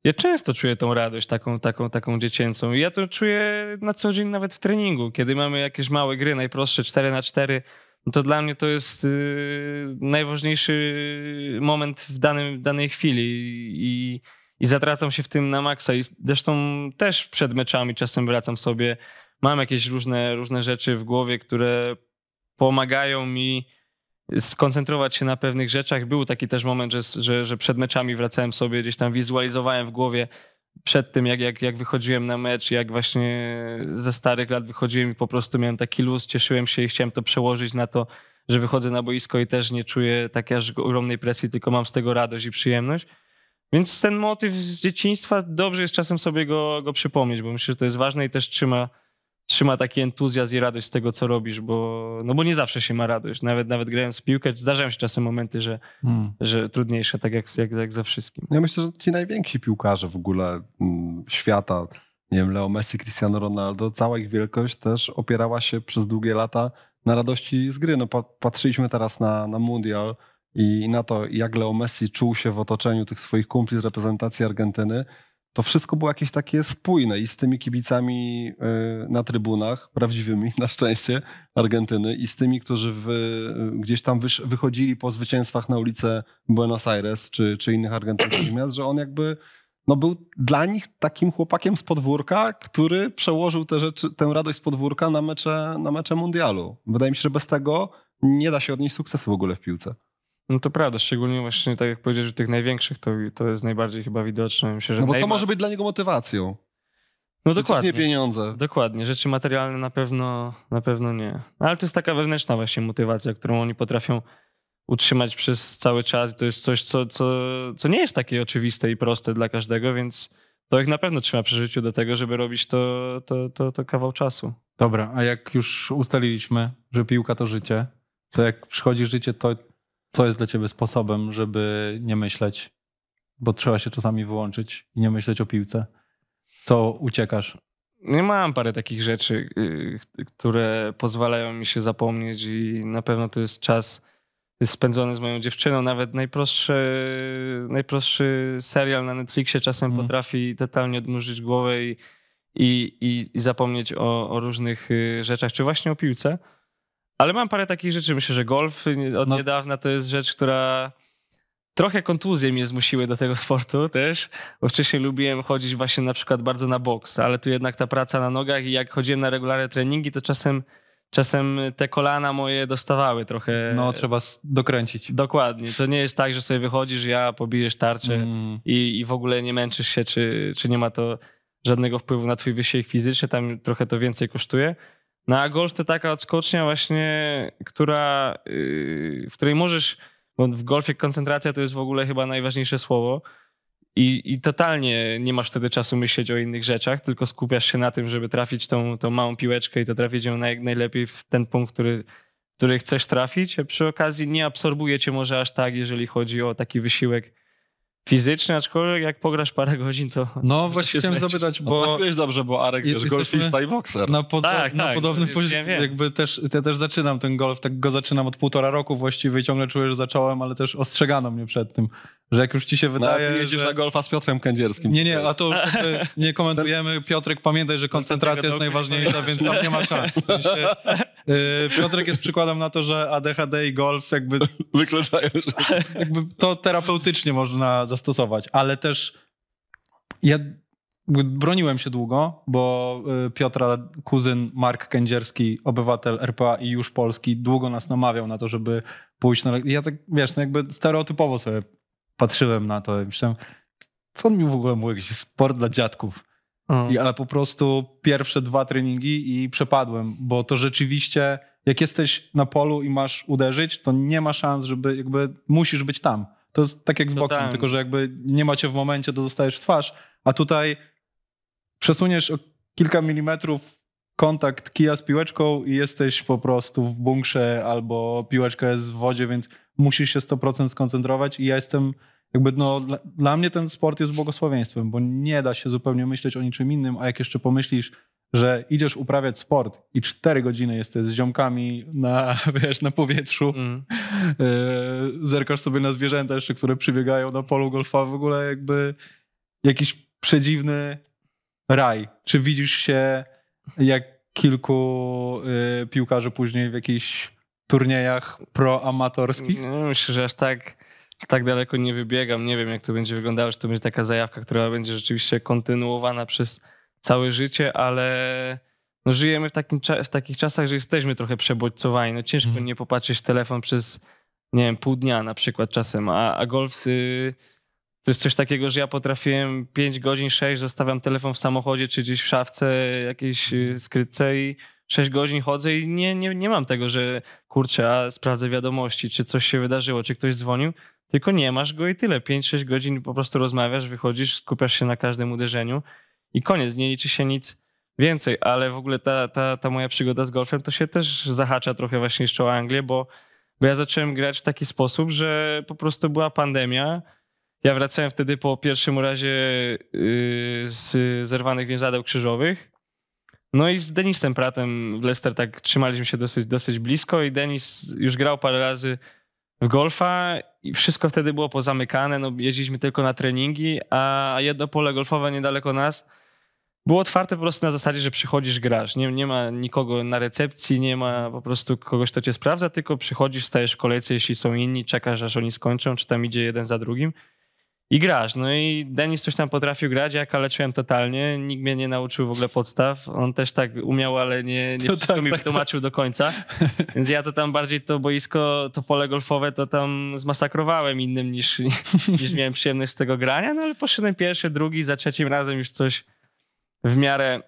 Ja często czuję tą radość taką, taką, taką dziecięcą. Ja to czuję na co dzień nawet w treningu, kiedy mamy jakieś małe gry, najprostsze 4 na 4 no to dla mnie to jest y, najważniejszy moment w, danym, w danej chwili i, i zatracam się w tym na maksa. I zresztą też przed meczami czasem wracam sobie, mam jakieś różne, różne rzeczy w głowie, które pomagają mi skoncentrować się na pewnych rzeczach. Był taki też moment, że, że, że przed meczami wracałem sobie, gdzieś tam wizualizowałem w głowie przed tym, jak, jak, jak wychodziłem na mecz, jak właśnie ze starych lat wychodziłem i po prostu miałem taki luz, cieszyłem się i chciałem to przełożyć na to, że wychodzę na boisko i też nie czuję takiej aż ogromnej presji, tylko mam z tego radość i przyjemność. Więc ten motyw z dzieciństwa dobrze jest czasem sobie go, go przypomnieć, bo myślę, że to jest ważne i też trzyma trzyma taki entuzjazm i radość z tego, co robisz, bo, no bo nie zawsze się ma radość. Nawet, nawet grając w piłkę, zdarzają się czasem momenty, że, hmm. że trudniejsze, tak jak, jak, jak ze wszystkim. Ja myślę, że ci najwięksi piłkarze w ogóle m, mm, świata, nie wiem, Leo Messi, Cristiano Ronaldo, cała ich wielkość też opierała się przez długie lata na radości z gry. No, patrzyliśmy teraz na, na Mundial i na to, jak Leo Messi czuł się w otoczeniu tych swoich kumpli z reprezentacji Argentyny to wszystko było jakieś takie spójne i z tymi kibicami y, na trybunach, prawdziwymi na szczęście Argentyny, i z tymi, którzy y, gdzieś tam wychodzili po zwycięstwach na ulicę Buenos Aires czy, czy innych argentyńskich miast, że on jakby no był dla nich takim chłopakiem z podwórka, który przełożył te rzeczy, tę radość z podwórka na mecze, na mecze mundialu. Wydaje mi się, że bez tego nie da się odnieść sukcesu w ogóle w piłce. No to prawda, szczególnie właśnie tak jak powiedziałeś, tych największych to, to jest najbardziej chyba widoczne. Myślę, że no bo co może być dla niego motywacją? No dokładnie. nie pieniądze. Dokładnie, rzeczy materialne na pewno, na pewno nie. No ale to jest taka wewnętrzna właśnie motywacja, którą oni potrafią utrzymać przez cały czas. To jest coś, co, co, co nie jest takie oczywiste i proste dla każdego, więc to ich na pewno trzyma przy życiu do tego, żeby robić to, to, to, to kawał czasu. Dobra, a jak już ustaliliśmy, że piłka to życie, to jak przychodzi życie, to co jest dla ciebie sposobem, żeby nie myśleć, bo trzeba się czasami wyłączyć i nie myśleć o piłce? Co uciekasz? Nie mam parę takich rzeczy, y, które pozwalają mi się zapomnieć, i na pewno to jest czas spędzony z moją dziewczyną. Nawet najprostszy, najprostszy serial na Netflixie czasem mm. potrafi totalnie odmurzyć głowę i, i, i, zapomnieć o, o różnych y, rzeczach, czy właśnie o piłce. Ale mam parę takich rzeczy. Myślę, że golf od no. niedawna to jest rzecz, która trochę kontuzje mnie zmusiły do tego sportu też, bo wcześniej lubiłem chodzić właśnie na przykład bardzo na boks, ale tu jednak ta praca na nogach i jak chodziłem na regularne treningi, to czasem czasem te kolana moje dostawały trochę. No, trzeba dokręcić. Dokładnie. To nie jest tak, że sobie wychodzisz, ja pobijesz tarczę mm. i, i w ogóle nie męczysz się, czy, czy nie ma to żadnego wpływu na twój wysiłek fizyczny, tam trochę to więcej kosztuje. No a golf to taka odskocznia właśnie, która, yy, w której możesz, bo w golfie koncentracja to jest w ogóle chyba najważniejsze słowo i, i totalnie nie masz wtedy czasu myśleć o innych rzeczach, tylko skupiasz się na tym, żeby trafić tą, tą małą piłeczkę i to trafić ją naj, najlepiej w ten punkt, który, który chcesz trafić. A przy okazji nie absorbuje cię może aż tak, jeżeli chodzi o taki wysiłek fizyczny, aczkolwiek jak pograsz parę godzin, to... No właśnie chciałem zlecisz. zapytać, no bo... Wiesz dobrze, bo Arek jest golfista i bokser. Na, podo- tak, na tak, podobnym poziomie, jakby też, ja też zaczynam ten golf, tak go zaczynam od półtora roku właściwie i ciągle czuję, że zacząłem, ale też ostrzegano mnie przed tym. Że jak już ci się no, wydaje, no, jedziesz że... na golfa z Piotrem Kędzierskim. Nie, nie, a to nie komentujemy. Piotrek, pamiętaj, że koncentracja jest najważniejsza, więc tam nie ma szans. W sensie, y, Piotrek jest przykładem na to, że ADHD i golf jakby... Wykluczają że... Jakby to terapeutycznie można zastosować, ale też ja broniłem się długo, bo y, Piotra, kuzyn Mark Kędzierski, obywatel RPA i już Polski, długo nas namawiał na to, żeby pójść na... Ja tak, wiesz, no jakby stereotypowo sobie patrzyłem na to i myślałem, co on mi w ogóle mówił, jakiś sport dla dziadków. I, ale po prostu pierwsze dwa treningi i przepadłem, bo to rzeczywiście, jak jesteś na polu i masz uderzyć, to nie ma szans, żeby jakby musisz być tam. To jest tak jak z no boksem, tak. tylko że jakby nie macie w momencie, to dostajesz w twarz, a tutaj przesuniesz o kilka milimetrów kontakt kija z piłeczką i jesteś po prostu w bunkrze albo piłeczka jest w wodzie, więc musisz się 100% skoncentrować i ja jestem jakby no, dla, dla mnie ten sport jest błogosławieństwem, bo nie da się zupełnie myśleć o niczym innym, a jak jeszcze pomyślisz, że idziesz uprawiać sport i cztery godziny jesteś z ziomkami na, wiesz, na powietrzu, mm. E, zerkasz sobie na zwierzęta jeszcze, które przybiegają na polu golfa, w ogóle jakby jakiś przedziwny raj. Czy widzisz się jak kilku e, piłkarzy później w jakichś turniejach pro-amatorskich? No, myślę, że aż tak, aż tak daleko nie wybiegam. Nie wiem, jak to będzie wyglądało, czy to będzie taka zajawka, która będzie rzeczywiście kontynuowana przez całe życie, ale no, żyjemy w, takim, w takich czasach, że jesteśmy trochę przebodźcowani. No, ciężko mhm. nie popatrzeć w telefon przez, nie wiem, pół dnia na przykład czasem, a, a golf... to jest coś takiego, że ja potrafiłem 5 godzin, 6, zostawiam telefon w samochodzie czy gdzieś w szafce jakiejś y, skrytce i 6 godzin chodzę i nie, nie, nie mam tego, że kurczę, a sprawdzę wiadomości, czy coś się wydarzyło, czy ktoś dzwonił, tylko nie masz go i tyle. 5-6 godzin po prostu rozmawiasz, wychodzisz, skupiasz się na każdym uderzeniu i koniec, nie liczy się nic więcej, ale w ogóle ta, ta, ta moja przygoda z golfem to się też zahacza trochę właśnie jeszcze o Anglię, bo, bo ja zacząłem grać w taki sposób, że po prostu była pandemia, ja wracałem wtedy po pierwszym razie yy, z zerwanych więzadeł krzyżowych no i z Denisem Pratem w Leicester tak trzymaliśmy się dosyć, dosyć blisko i Denis już grał parę razy w golfa i wszystko wtedy było pozamykane, no jeździliśmy tylko na treningi, a jedno pole golfowe niedaleko nas było otwarte po prostu na zasadzie, że przychodzisz, grasz. Nie, nie ma nikogo na recepcji, nie ma po prostu kogoś, kto cię sprawdza, tylko przychodzisz, stajesz w kolejce, jeśli są inni, czekasz, aż oni skończą, czy tam idzie jeden za drugim i grasz. No i Denis coś tam potrafił grać, ja kaleczyłem totalnie, nikt mnie nie nauczył w ogóle podstaw. On też tak umiał, ale nie, nie wszystko tak, mi tak. wytłumaczył tak. do końca. Więc ja to tam bardziej to boisko, to pole golfowe to tam zmasakrowałem innym niż, niż miałem przyjemność z tego grania, no ale poszedłem pierwszy, drugi, za trzecim razem już coś w miarę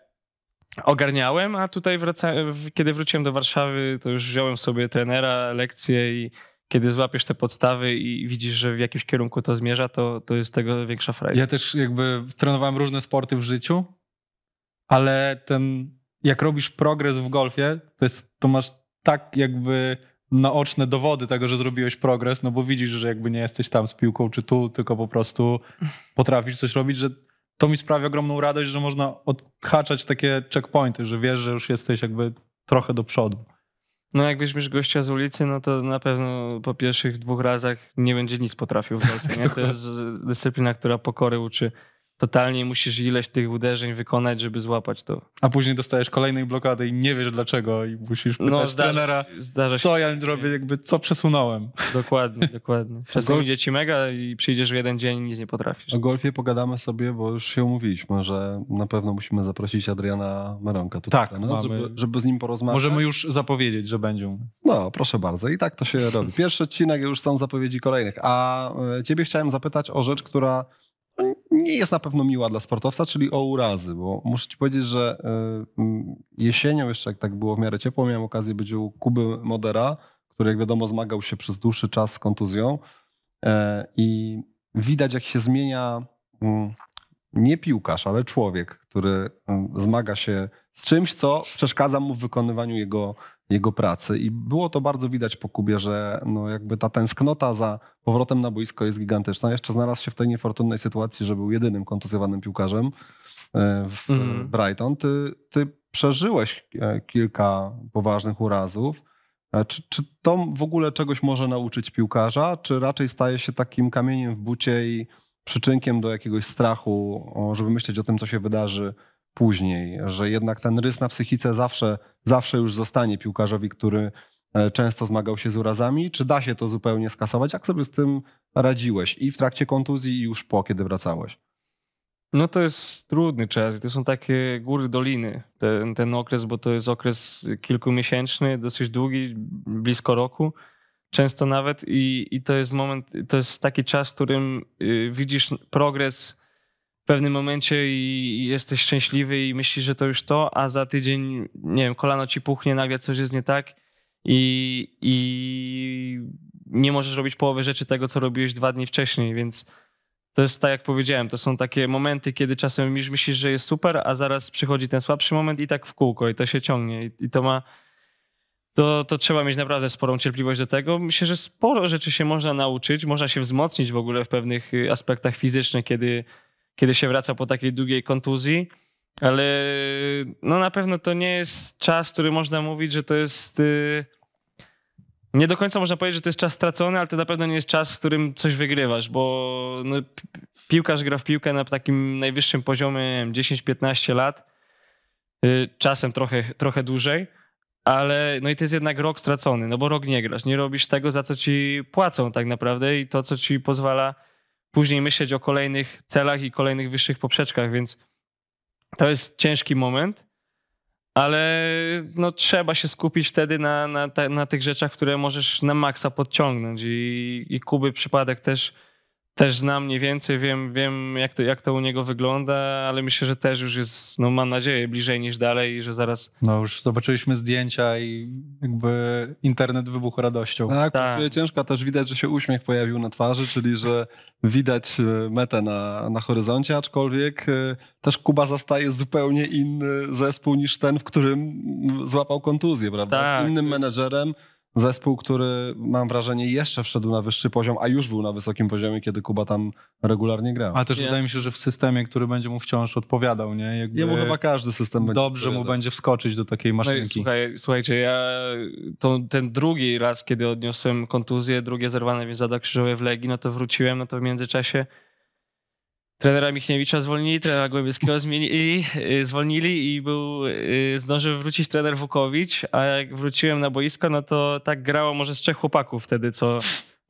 ogarniałem, a tutaj wraca, kiedy wróciłem do Warszawy, to już wziąłem sobie trenera, lekcje i kiedy złapiesz te podstawy i widzisz, że w jakimś kierunku to zmierza, to, to jest tego większa frajda. Ja też jakby trenowałem różne sporty w życiu, ale ten, jak robisz progres w golfie, to, jest, to masz tak jakby naoczne dowody tego, że zrobiłeś progres, no bo widzisz, że jakby nie jesteś tam z piłką czy tu, tylko po prostu potrafisz coś robić, że to mi sprawia ogromną radość, że można odhaczać takie checkpointy, że wiesz, że już jesteś jakby trochę do przodu. No jak weźmiesz gościa z ulicy, no to na pewno po pierwszych dwóch razach nie będzie nic potrafił w golfie. To jest dyscyplina, która pokory uczy totalnie musisz ileś tych uderzeń wykonać, żeby złapać to. A później dostajesz kolejnej blokady i nie wiesz dlaczego i musisz no, pytać no, zdarza, trenera, zdarza się, co ja robię, jakby co przesunąłem. Dokładnie, dokładnie. Czasem golf... idzie ci mega i przyjdziesz w jeden dzień i nic nie potrafisz. O golfie pogadamy sobie, bo już się umówiliśmy, że na pewno musimy zaprosić Adriana Meronka tutaj, tak, no, mamy... żeby, żeby z nim porozmawiać. Możemy już zapowiedzieć, że będzie. No, proszę bardzo. I tak to się robi. Pierwszy odcinek, już są zapowiedzi kolejnych. A e, ciebie chciałem zapytać o rzecz, która nie jest na pewno miła dla sportowca, czyli o urazy, bo muszę ci powiedzieć, że y, jesienią jeszcze jak tak było w miarę ciepło, miałem okazję być u Kuby Modera, który jak wiadomo zmagał się przez dłuższy czas z kontuzją e, i widać jak się zmienia mm, nie piłkarz, ale człowiek, który mm, zmaga się z czymś, co przeszkadza mu w wykonywaniu jego jego pracy. I było to bardzo widać po Kubie, że no jakby ta tęsknota za powrotem na boisko jest gigantyczna. Jeszcze znalazł się w tej niefortunnej sytuacji, że był jedynym kontuzjowanym piłkarzem e, w mm. Brighton. Ty, ty przeżyłeś e, kilka poważnych urazów. Czy, czy to w ogóle czegoś może nauczyć piłkarza, czy raczej staje się takim kamieniem w bucie i przyczynkiem do jakiegoś strachu, żeby myśleć o tym, co się wydarzy później, że jednak ten rys na psychice zawsze, zawsze już zostanie piłkarzowi, który e, często zmagał się z urazami. Czy da się to zupełnie skasować? Jak sobie z tym radziłeś i w trakcie kontuzji, i już po, kiedy wracałeś? No to jest trudny czas to są takie góry, doliny, ten, ten okres, bo to jest okres kilkumiesięczny, dosyć długi, blisko roku, często nawet i, i to jest moment, to jest taki czas, w którym y, widzisz progres pewnym momencie i jesteś szczęśliwy i myślisz, że to już to, a za tydzień, nie wiem, kolano ci puchnie, nagle coś jest nie tak i, i nie możesz robić połowy rzeczy tego, co robiłeś dwa dni wcześniej, więc to jest tak, jak powiedziałem, to są takie momenty, kiedy czasem myślisz, że jest super, a zaraz przychodzi ten słabszy moment i tak w kółko i to się ciągnie i, i to ma... To, to trzeba mieć naprawdę sporą cierpliwość do tego. Myślę, że sporo rzeczy się można nauczyć, można się wzmocnić w ogóle w pewnych y, aspektach fizycznych, kiedy kiedy się wraca po takiej długiej kontuzji. Ale no na pewno to nie jest czas, który można mówić, że to jest. Y, nie do końca można powiedzieć, że to jest czas stracony, ale to na pewno nie jest czas, w którym coś wygrywasz, bo no, piłkarz gra w piłkę na takim najwyższym poziomie 10-15 lat, y, czasem trochę, trochę dłużej, ale no i to jest jednak rok stracony, no bo rok nie grasz, nie robisz tego, za co ci płacą tak naprawdę i to, co ci pozwala później myśleć o kolejnych celach i kolejnych wyższych poprzeczkach, więc to jest ciężki moment, ale no, trzeba się skupić wtedy na, na, na tych rzeczach, które możesz na maksa podciągnąć. I, i Kuby przypadek też też znam mniej więcej, wiem, wiem jak, to, jak to u niego wygląda, ale myślę, że też już jest, no mam nadzieję, bliżej niż dalej i że zaraz... No już zobaczyliśmy zdjęcia i jakby internet wybuchł radością. Tak, tak. ciężko, też widać, że się uśmiech pojawił na twarzy, czyli że widać e, metę na, na horyzoncie, aczkolwiek e, też Kuba zastaje zupełnie inny zespół niż ten, w którym złapał kontuzję, prawda? Tak. Z innym menedżerem, Zespół, który mam wrażenie jeszcze wszedł na wyższy poziom, a już był na wysokim poziomie, kiedy Kuba tam regularnie grał. A też yes. wydaje mi się, że w systemie, który będzie mu wciąż odpowiadał, nie? Jakby Jemu chyba każdy system będzie Dobrze mu będzie wskoczyć do takiej no maszynki. No słuchaj, słuchajcie, ja to, ten drugi raz, kiedy odniosłem kontuzję, drugie zerwane więzadła krzyżowe w Legii, no to wróciłem, no to w międzyczasie trenera Michniewicza zwolnili, trenera Głębieskiego y, zwolnili i był, y, zdążył wrócić trener Wukowicz, a jak wróciłem na boisko, no to tak grało może z trzech chłopaków wtedy, co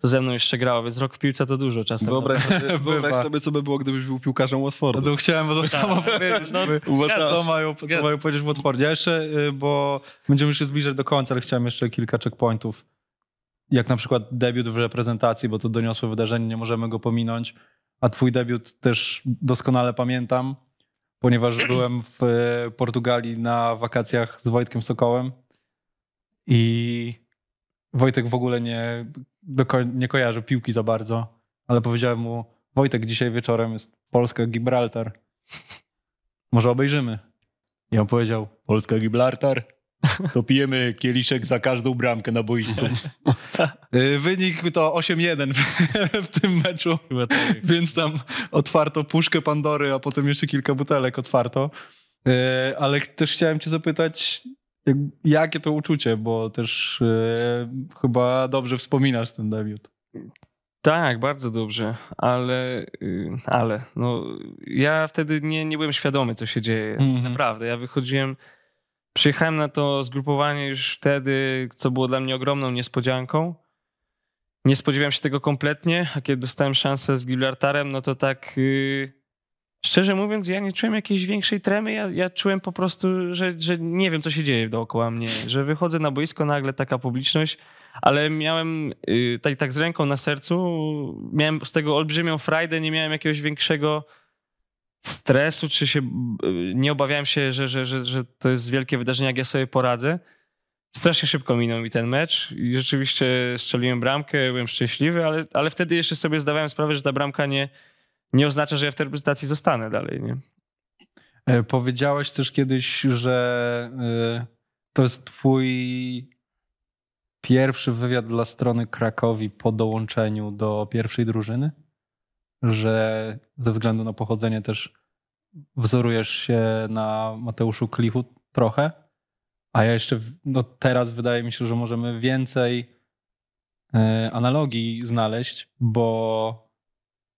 to ze mną jeszcze grało, więc rok w piłce to dużo czasem. Wyobraź sobie, wyobraź sobie co by było, gdybyś był piłkarzem Watfordu. No to chciałem, bo to tak. samo no, powiedzieć. No, co mają, co mają powiedzieć w Watfordzie. Ja jeszcze, y, bo będziemy się zbliżać do końca, ale chciałem jeszcze kilka checkpointów. Jak na przykład debiut w reprezentacji, bo to doniosłe wydarzenie, nie możemy go pominąć a twój debiut też doskonale pamiętam, ponieważ byłem w e, Portugalii na wakacjach z Wojtkiem Sokołem i Wojtek w ogóle nie, nie kojarzy piłki za bardzo, ale powiedziałem mu, Wojtek, dzisiaj wieczorem jest Polska-Gibraltar. Może obejrzymy. I on powiedział, Polska-Gibraltar. To pijemy kieliszek za każdą bramkę na boisku. Y, wynik to 8-1 w tym meczu, tak. więc tam otwarto puszkę Pandory, a potem jeszcze kilka butelek otwarto. Y, ale też chciałem cię zapytać, jakie to uczucie, bo też y, chyba dobrze wspominasz ten debiut. Tak, bardzo dobrze, ale, ale no, ja wtedy nie, nie byłem świadomy, co się dzieje. Mhm. Naprawdę, ja wychodziłem Przyjechałem na to zgrupowanie już wtedy, co było dla mnie ogromną niespodzianką. Nie spodziewałem się tego kompletnie, a kiedy dostałem szansę z Gibraltarem, no to tak yy, szczerze mówiąc, ja nie czułem jakiejś większej tremy. Ja, ja czułem po prostu, że, że nie wiem, co się dzieje dookoła mnie, że wychodzę na boisko, nagle taka publiczność, ale miałem yy, tak, tak z ręką na sercu, miałem z tego olbrzymią frajdę, nie miałem jakiegoś większego stresu, czy się nie obawiałem się, że, że, że, że to jest wielkie wydarzenie, jak ja sobie poradzę. Strasznie szybko minął mi ten mecz i rzeczywiście strzeliłem bramkę, byłem szczęśliwy, ale, ale wtedy jeszcze sobie zdawałem sprawę, że ta bramka nie, nie oznacza, że ja w tej reprezentacji zostanę dalej. Nie? E, powiedziałeś też kiedyś, że e, to jest twój pierwszy wywiad dla strony Krakowi po dołączeniu do pierwszej drużyny? że ze względu na pochodzenie też wzorujesz się na Mateuszu Klichu trochę, a ja jeszcze no teraz wydaje mi się, że możemy więcej e, analogii znaleźć, bo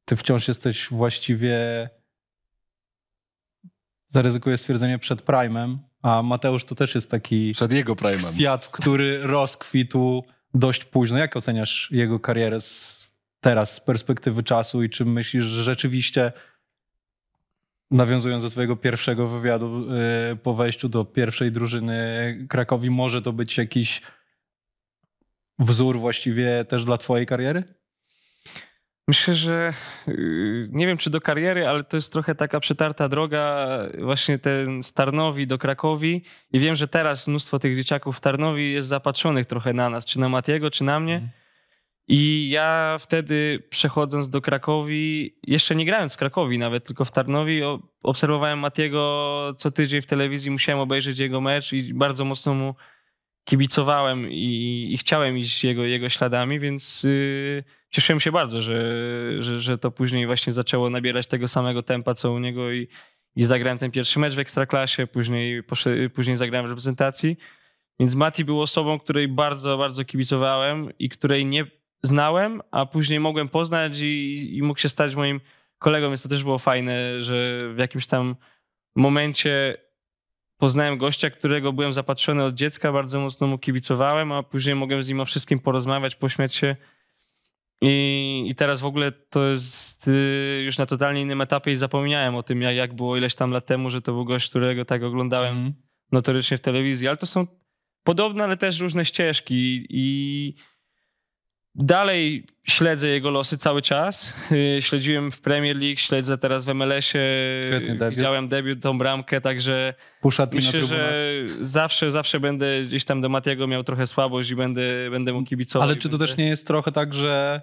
ty wciąż jesteś właściwie zaryzykuję stwierdzenie przed Prime'em, a Mateusz to też jest taki przed jego Prime'em. Kwiat, który rozkwitł dość późno. Jak oceniasz jego karierę z teraz z perspektywy czasu i czy myślisz, że rzeczywiście nawiązując do twojego pierwszego wywiadu y, po wejściu do pierwszej drużyny Krakowi, może to być jakiś wzór właściwie też dla twojej kariery? Myślę, że y, nie wiem czy do kariery, ale to jest trochę taka przetarta droga, właśnie ten z Tarnowi do Krakowi. I wiem, że teraz mnóstwo tych dzieciaków w Tarnowi jest zapatrzonych trochę na nas, czy na Matiego, czy na mnie. Mhm. I ja wtedy przechodząc do Krakowi, jeszcze nie grając w Krakowi nawet, tylko w Tarnowi, obserwowałem Matiego co tydzień w telewizji, musiałem obejrzeć jego mecz i bardzo mocno mu kibicowałem i, i chciałem iść jego, jego śladami, więc yy, cieszyłem się bardzo, że, że, że to później właśnie zaczęło nabierać tego samego tempa co u niego i, i zagrałem ten pierwszy mecz w Ekstraklasie, później, później zagrałem w reprezentacji. Więc Mati był osobą, której bardzo, bardzo kibicowałem i której nie znałem, a później mogłem poznać i, i mógł się stać moim kolegą, więc to też było fajne, że w jakimś tam momencie poznałem gościa, którego byłem zapatrzony od dziecka, bardzo mocno mu kibicowałem, a później mogłem z nim o wszystkim porozmawiać, pośmiać się. I, I teraz w ogóle to jest y, już na totalnie innym etapie i zapomniałem o tym, jak, jak było ileś tam lat temu, że to był gość, którego tak oglądałem mhm. notorycznie w telewizji, ale to są podobne, ale też różne ścieżki i Dalej śledzę jego losy cały czas. Y, śledziłem w Premier League, śledzę teraz w MLS-ie. Y, debiut. Widziałem debiut, tą bramkę, także Puszat myślę, że zawsze, zawsze będę gdzieś tam do Matiego miał trochę słabość i będę, będę mu kibicował. Ale czy to będę... też nie jest trochę tak, że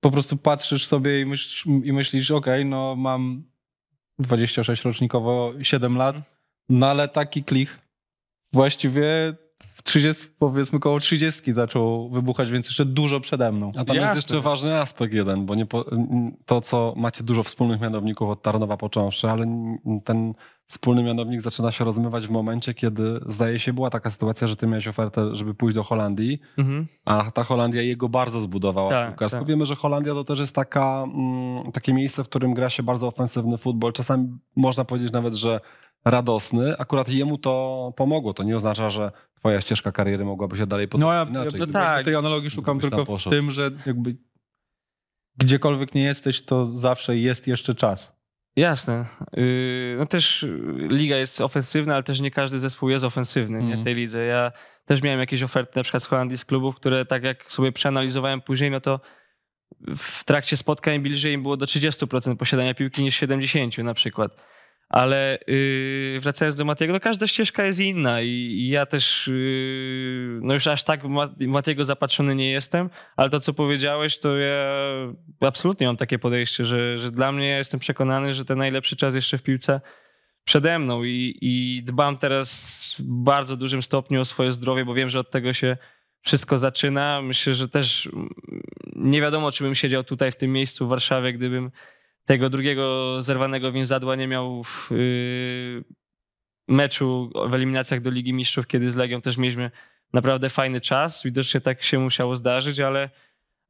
po prostu patrzysz sobie i, myślisz, i myślisz ok, no mam 26 rocznikowo 7 lat, mhm. no ale taki klich właściwie 30, powiedzmy koło 30 zaczął wybuchać, więc jeszcze dużo przede mną. A tam Jasne. jest jeszcze ważny aspekt jeden, bo po, to, co macie dużo wspólnych mianowników od Tarnowa począwszy, ale ten wspólny mianownik zaczyna się rozmywać w momencie, kiedy zdaje się była taka sytuacja, że ty miałeś ofertę, żeby pójść do Holandii, mhm. a ta Holandia jego bardzo zbudowała tak, piłkarsko. Tak. Wiemy, że Holandia to też jest taka, mm, takie miejsce, w którym gra się bardzo ofensywny futbol. Czasami można powiedzieć nawet, że radosny. Akurat jemu to pomogło. To nie oznacza, że twoja ścieżka kariery mogłaby się dalej podjąć. No ja, inaczej. tak. tej analogii szukam tylko w tym, że jakby gdziekolwiek nie jesteś, to zawsze jest jeszcze czas. Jasne. Y, no też liga jest ofensywna, ale też nie każdy zespół jest ofensywny mm. w mhm. tej lidze. Ja też miałem jakieś oferty na przykład z Holandii z klubów, które tak jak sobie przeanalizowałem później, no to w trakcie spotkań bliżej im było do 30% posiadania piłki niż 70% na przykład. Ale yy, wracając do Matiego, no, każda ścieżka jest inna i, i ja też yy, no już aż tak Matiego zapatrzony nie jestem, ale to co powiedziałeś, to ja absolutnie mam takie podejście, że, że dla mnie ja jestem przekonany, że ten najlepszy czas jeszcze w piłce przede mną i, i dbam teraz w bardzo dużym stopniu o swoje zdrowie, bo wiem, że od tego się wszystko zaczyna. Myślę, że też mm, nie wiadomo, czy bym siedział tutaj w tym miejscu w Warszawie, gdybym tego drugiego zerwanego więzadła nie miał w y, meczu w eliminacjach do Ligi Mistrzów, kiedy z Legią też mieliśmy naprawdę fajny czas. Widocznie tak się musiało zdarzyć, ale,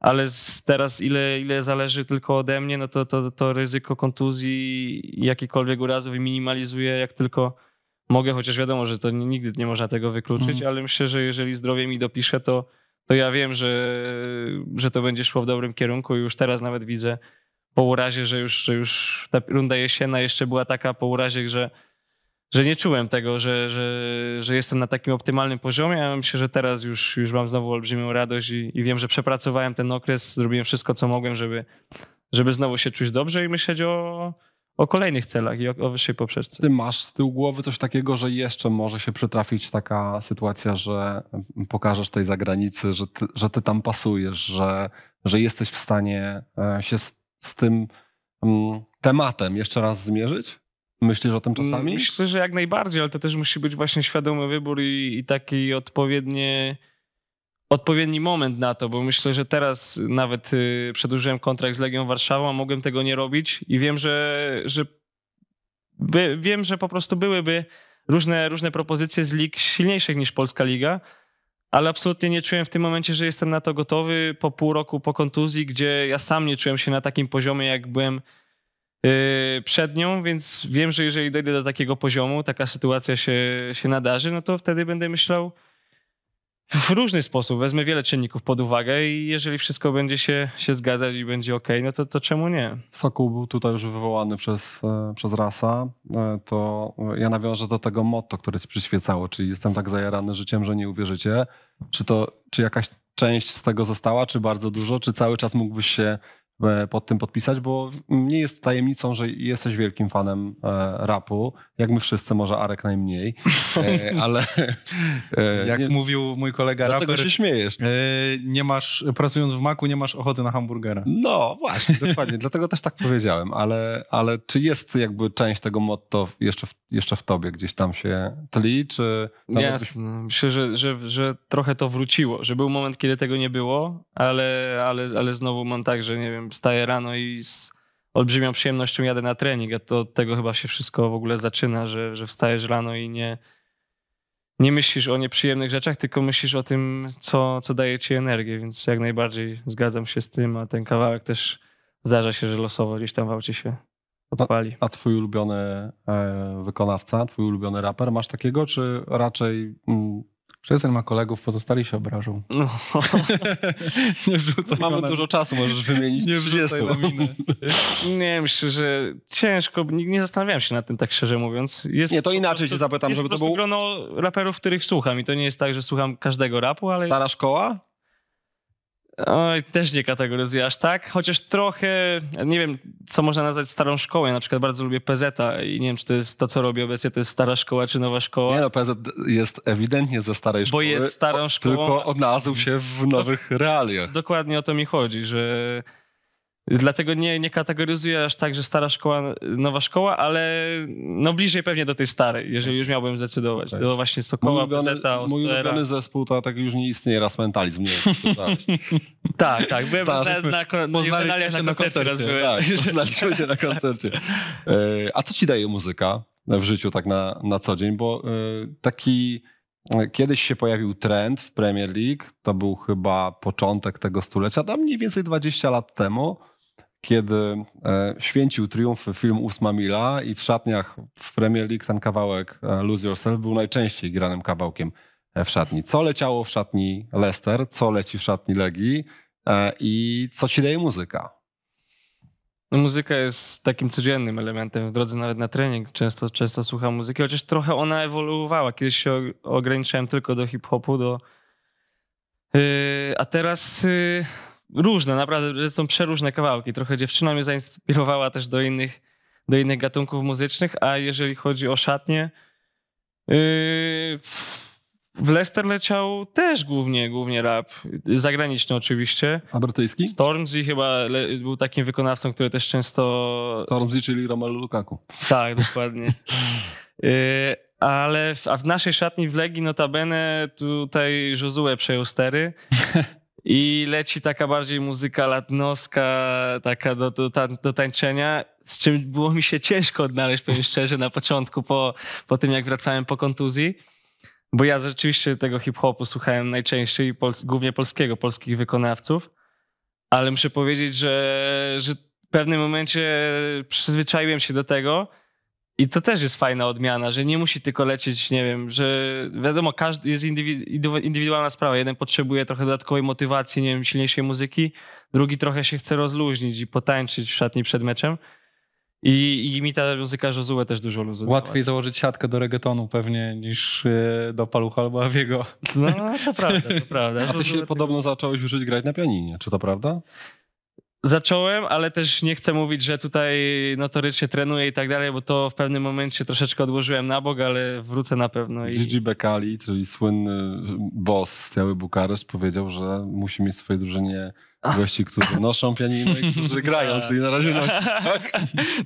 ale teraz ile, ile zależy tylko ode mnie, no to, to, to ryzyko kontuzji jakikolwiek urazów minimalizuję jak tylko mogę, chociaż wiadomo, że to nigdy nie można tego wykluczyć, mhm. ale myślę, że jeżeli zdrowie mi dopisze, to, to ja wiem, że, że to będzie szło w dobrym kierunku i już teraz nawet widzę po urazie, że już, że już ta runda jesienna jeszcze była taka po urazie, że, że nie czułem tego, że, że, że jestem na takim optymalnym poziomie, a myślę, że teraz już, już mam znowu olbrzymią radość i, i wiem, że przepracowałem ten okres, zrobiłem wszystko, co mogłem, żeby, żeby znowu się czuć dobrze i myśleć o, o kolejnych celach i o, o, wyższej poprzeczce. Ty masz z tyłu głowy coś takiego, że jeszcze może się przytrafić taka sytuacja, że pokażesz tej zagranicy, że ty, że ty tam pasujesz, że, że jesteś w stanie e, się z tym mm, tematem jeszcze raz zmierzyć? Myślisz o tym mm, czasami? Myślę, że jak najbardziej, ale to też musi być właśnie świadomy wybór i, i taki odpowiednie, odpowiedni moment na to, bo myślę, że teraz nawet y, przedłużyłem kontrakt z Legią Warszawą, a mogłem tego nie robić i wiem, że, że by, wiem, że po prostu byłyby różne, różne propozycje z lig silniejszych niż Polska Liga, ale absolutnie nie czułem w tym momencie, że jestem na to gotowy po pół roku po kontuzji, gdzie ja sam nie czułem się na takim poziomie, jak byłem y, przed nią, więc wiem, że jeżeli dojdę do takiego poziomu, taka sytuacja się, się nadarzy, no to wtedy będę myślał, w różny sposób. Wezmę wiele czynników pod uwagę i jeżeli wszystko będzie się, się zgadzać i będzie ok, no to, to czemu nie? Sokół był tutaj już wywołany przez, e, przez Rasa. E, to ja nawiążę do tego motto, które ci przyświecało, czyli jestem tak zajarany życiem, że nie uwierzycie. Czy to, czy jakaś część z tego została, czy bardzo dużo, czy cały czas mógłbyś się E, pod tym podpisać, bo nie jest tajemnicą, że jesteś wielkim fanem e, rapu, jak my wszyscy, może Arek najmniej, e, ale... jak nie, mówił mój kolega dlatego raper... się śmiejesz. Nie masz, pracując w Maku, nie masz ochoty na hamburgera. No właśnie, dokładnie, dlatego też tak powiedziałem, ale, ale czy jest jakby część tego motto jeszcze w, jeszcze w tobie gdzieś tam się tli, czy... Jasne, no, myślę, że, że, że trochę to wróciło, że był moment, kiedy tego nie było, ale, ale, ale znowu mam tak, że nie wiem, wstaję rano i z olbrzymią przyjemnością jadę na trening, a to od tego chyba się wszystko w ogóle zaczyna, że, że wstajesz rano i nie, nie myślisz o nieprzyjemnych rzeczach, tylko myślisz o tym, co, co daje ci energię, więc jak najbardziej zgadzam się z tym, a ten kawałek też zdarza się, że losowo gdzieś tam w aucie się odpali. A, a twój ulubiony e, wykonawca, twój ulubiony raper, masz takiego, czy raczej mm, ten ma kolegów, pozostali się obrażą. No. nie wrzucaj Mamy na... dużo czasu, możesz wymienić nie 30. nie wiem, że ciężko, nie, nie, zastanawiałem się nad tym tak szczerze mówiąc. Jest nie, to inaczej prostu, cię zapytam, żeby to było... Jest grono raperów, których słucham i to nie jest tak, że słucham każdego rapu, ale... Stara szkoła? Oj, też nie kategoryzuję aż tak, chociaż trochę, nie wiem, co można nazwać starą szkołą. Ja na przykład bardzo lubię pz i nie wiem, czy to jest to, co robię obecnie, to jest stara szkoła czy nowa szkoła. Nie no, PZ jest ewidentnie ze starej szkoły. Bo jest starą szkołą. Tylko odnalazł się w nowych realiach. Dokładnie o to mi chodzi, że Dlatego nie, nie kategoryzuję aż tak, że stara szkoła, nowa szkoła, ale no bliżej pewnie do tej starej, jeżeli już miałbym zdecydować. Tak. właśnie Sokoła, mój ulubiony, Mój ulubiony zespół to tak już nie istnieje, raz mentalizm. Nie, tak, tak. Byłem Ta, na, na, na koncercie. Na koncercie tak, się na koncercie. E, a co ci daje muzyka w życiu tak na, na co dzień? Bo e, taki... E, kiedyś się pojawił trend w Premier League, to był chyba początek tego stulecia, to mniej więcej 20 lat temu, kiedy e, święcił triumfy film Ósma Mila i w szatniach w Premier League ten kawałek e, Lose Yourself był najczęściej granym kawałkiem e, w szatni. Co leciało w szatni Leicester, co leci w szatni Legii i co ci daje muzyka? No, muzyka jest takim codziennym elementem w drodze nawet na trening. Często, często słucham muzyki, chociaż trochę ona ewoluowała. Kiedyś się ograniczałem tylko do hip-hopu, do... Y, a teraz y, różne, naprawdę są przeróżne kawałki. Trochę dziewczyna mnie zainspirowała też do innych, do innych gatunków muzycznych, a jeżeli chodzi o szatnie, yy, w Leicester leciał też głównie, głównie rap, zagraniczny oczywiście. A brytyjski? Stormzy chyba był takim wykonawcą, który też często... Stormzy, czyli Romelu Lukaku. Tak, dokładnie. yy, ale w, a w naszej szatni w Legii notabene tutaj Josue przejął stery i leci taka bardziej muzyka latnoska, taka do, do, do, tańczenia, z czym było mi się ciężko odnaleźć, powiem szczerze, na początku, po, po tym jak wracałem po kontuzji. Bo ja rzeczywiście tego hip-hopu słuchałem najczęściej, głównie polskiego, polskich wykonawców. Ale muszę powiedzieć, że, że w pewnym momencie przyzwyczaiłem się do tego, i to też jest fajna odmiana, że nie musi tylko lecieć, nie wiem, że wiadomo, każdy jest indywidualna sprawa. Jeden potrzebuje trochę dodatkowej motywacji, nie wiem, silniejszej muzyki, drugi trochę się chce rozluźnić i potańczyć w szatni przed meczem. I, I mi ta muzyka Jozue też dużo luzu. Łatwiej założyć siatkę do reggaetonu pewnie niż e, do palucha albo Awiego. No, to prawda, to prawda. A ty się podobno zacząłeś już grać na pianinie, czy to prawda? zacząłem, ale też nie chcę mówić, że tutaj notorycznie trenuję i tak dalej, bo to w pewnym momencie troszeczkę odłożyłem na bok, ale wrócę na pewno. I... Gigi Becali, czyli słynny boss z Cały Bukareszt powiedział, że musi mieć swoje swojej drużynie gości, którzy noszą pianino i którzy grają, czyli na razie nosisz, tak?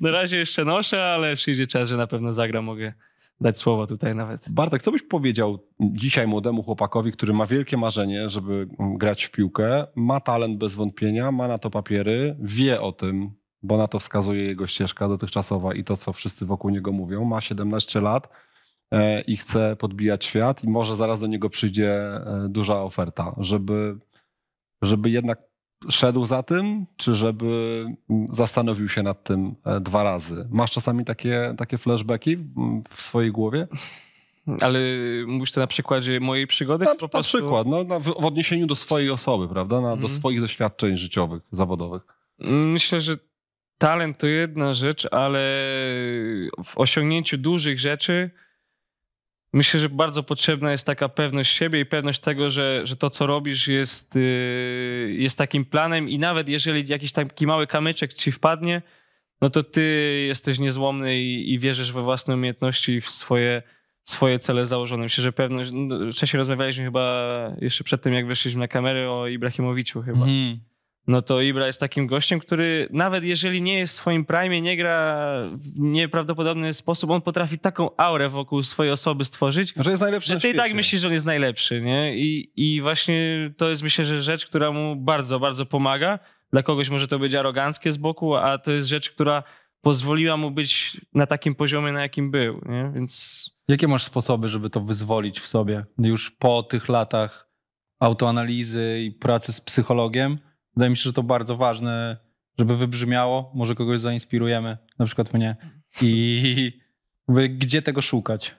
Na razie jeszcze noszę, ale przyjdzie czas, że na pewno zagram, mogę dać słowo tutaj nawet. Bartek, co byś powiedział dzisiaj młodemu chłopakowi, który ma wielkie marzenie, żeby grać w piłkę, ma talent bez wątpienia, ma na to papiery, wie o tym, bo na to wskazuje jego ścieżka dotychczasowa i to, co wszyscy wokół niego mówią. Ma 17 lat e, i chce podbijać świat i może zaraz do niego przyjdzie e, duża oferta, żeby, żeby jednak szedł za tym, czy żeby zastanowił się nad tym e, dwa razy? Masz czasami takie, takie flashbacki mm, w swojej głowie? Ale mówisz to na przykładzie mojej przygody? Na, prostu... na przykład, no, na, w, odniesieniu do swojej osoby, prawda? Na, Do mhm. swoich doświadczeń życiowych, zawodowych. Myślę, że talent to jedna rzecz, ale w osiągnięciu dużych rzeczy Myślę, że bardzo potrzebna jest taka pewność siebie i pewność tego, że, że to, co robisz, jest, y, jest takim planem, i nawet jeżeli jakiś taki mały kamyczek ci wpadnie, no to ty jesteś niezłomny i, i wierzysz we własne umiejętności i w swoje, swoje cele założone. Myślę, że pewność. No, wcześniej rozmawialiśmy chyba jeszcze przed tym, jak weszliśmy na kamerę o Ibrahimowiciu chyba. Mm no to Ibra jest takim gościem, który nawet jeżeli nie jest w swoim prime, nie gra w nieprawdopodobny sposób, on potrafi taką aurę wokół swojej osoby stworzyć, że jest najlepszy. Że ty na i tak myślisz, że on jest najlepszy, nie? I, I właśnie to jest myślę, że rzecz, która mu bardzo, bardzo pomaga. Dla kogoś może to być aroganckie z boku, a to jest rzecz, która pozwoliła mu być na takim poziomie, na jakim był, nie? Więc. Jakie masz sposoby, żeby to wyzwolić w sobie już po tych latach autoanalizy i pracy z psychologiem? Wydaje mi się, że to bardzo ważne, żeby wybrzmiało. Może kogoś zainspirujemy, na przykład mnie. I gdzie tego szukać?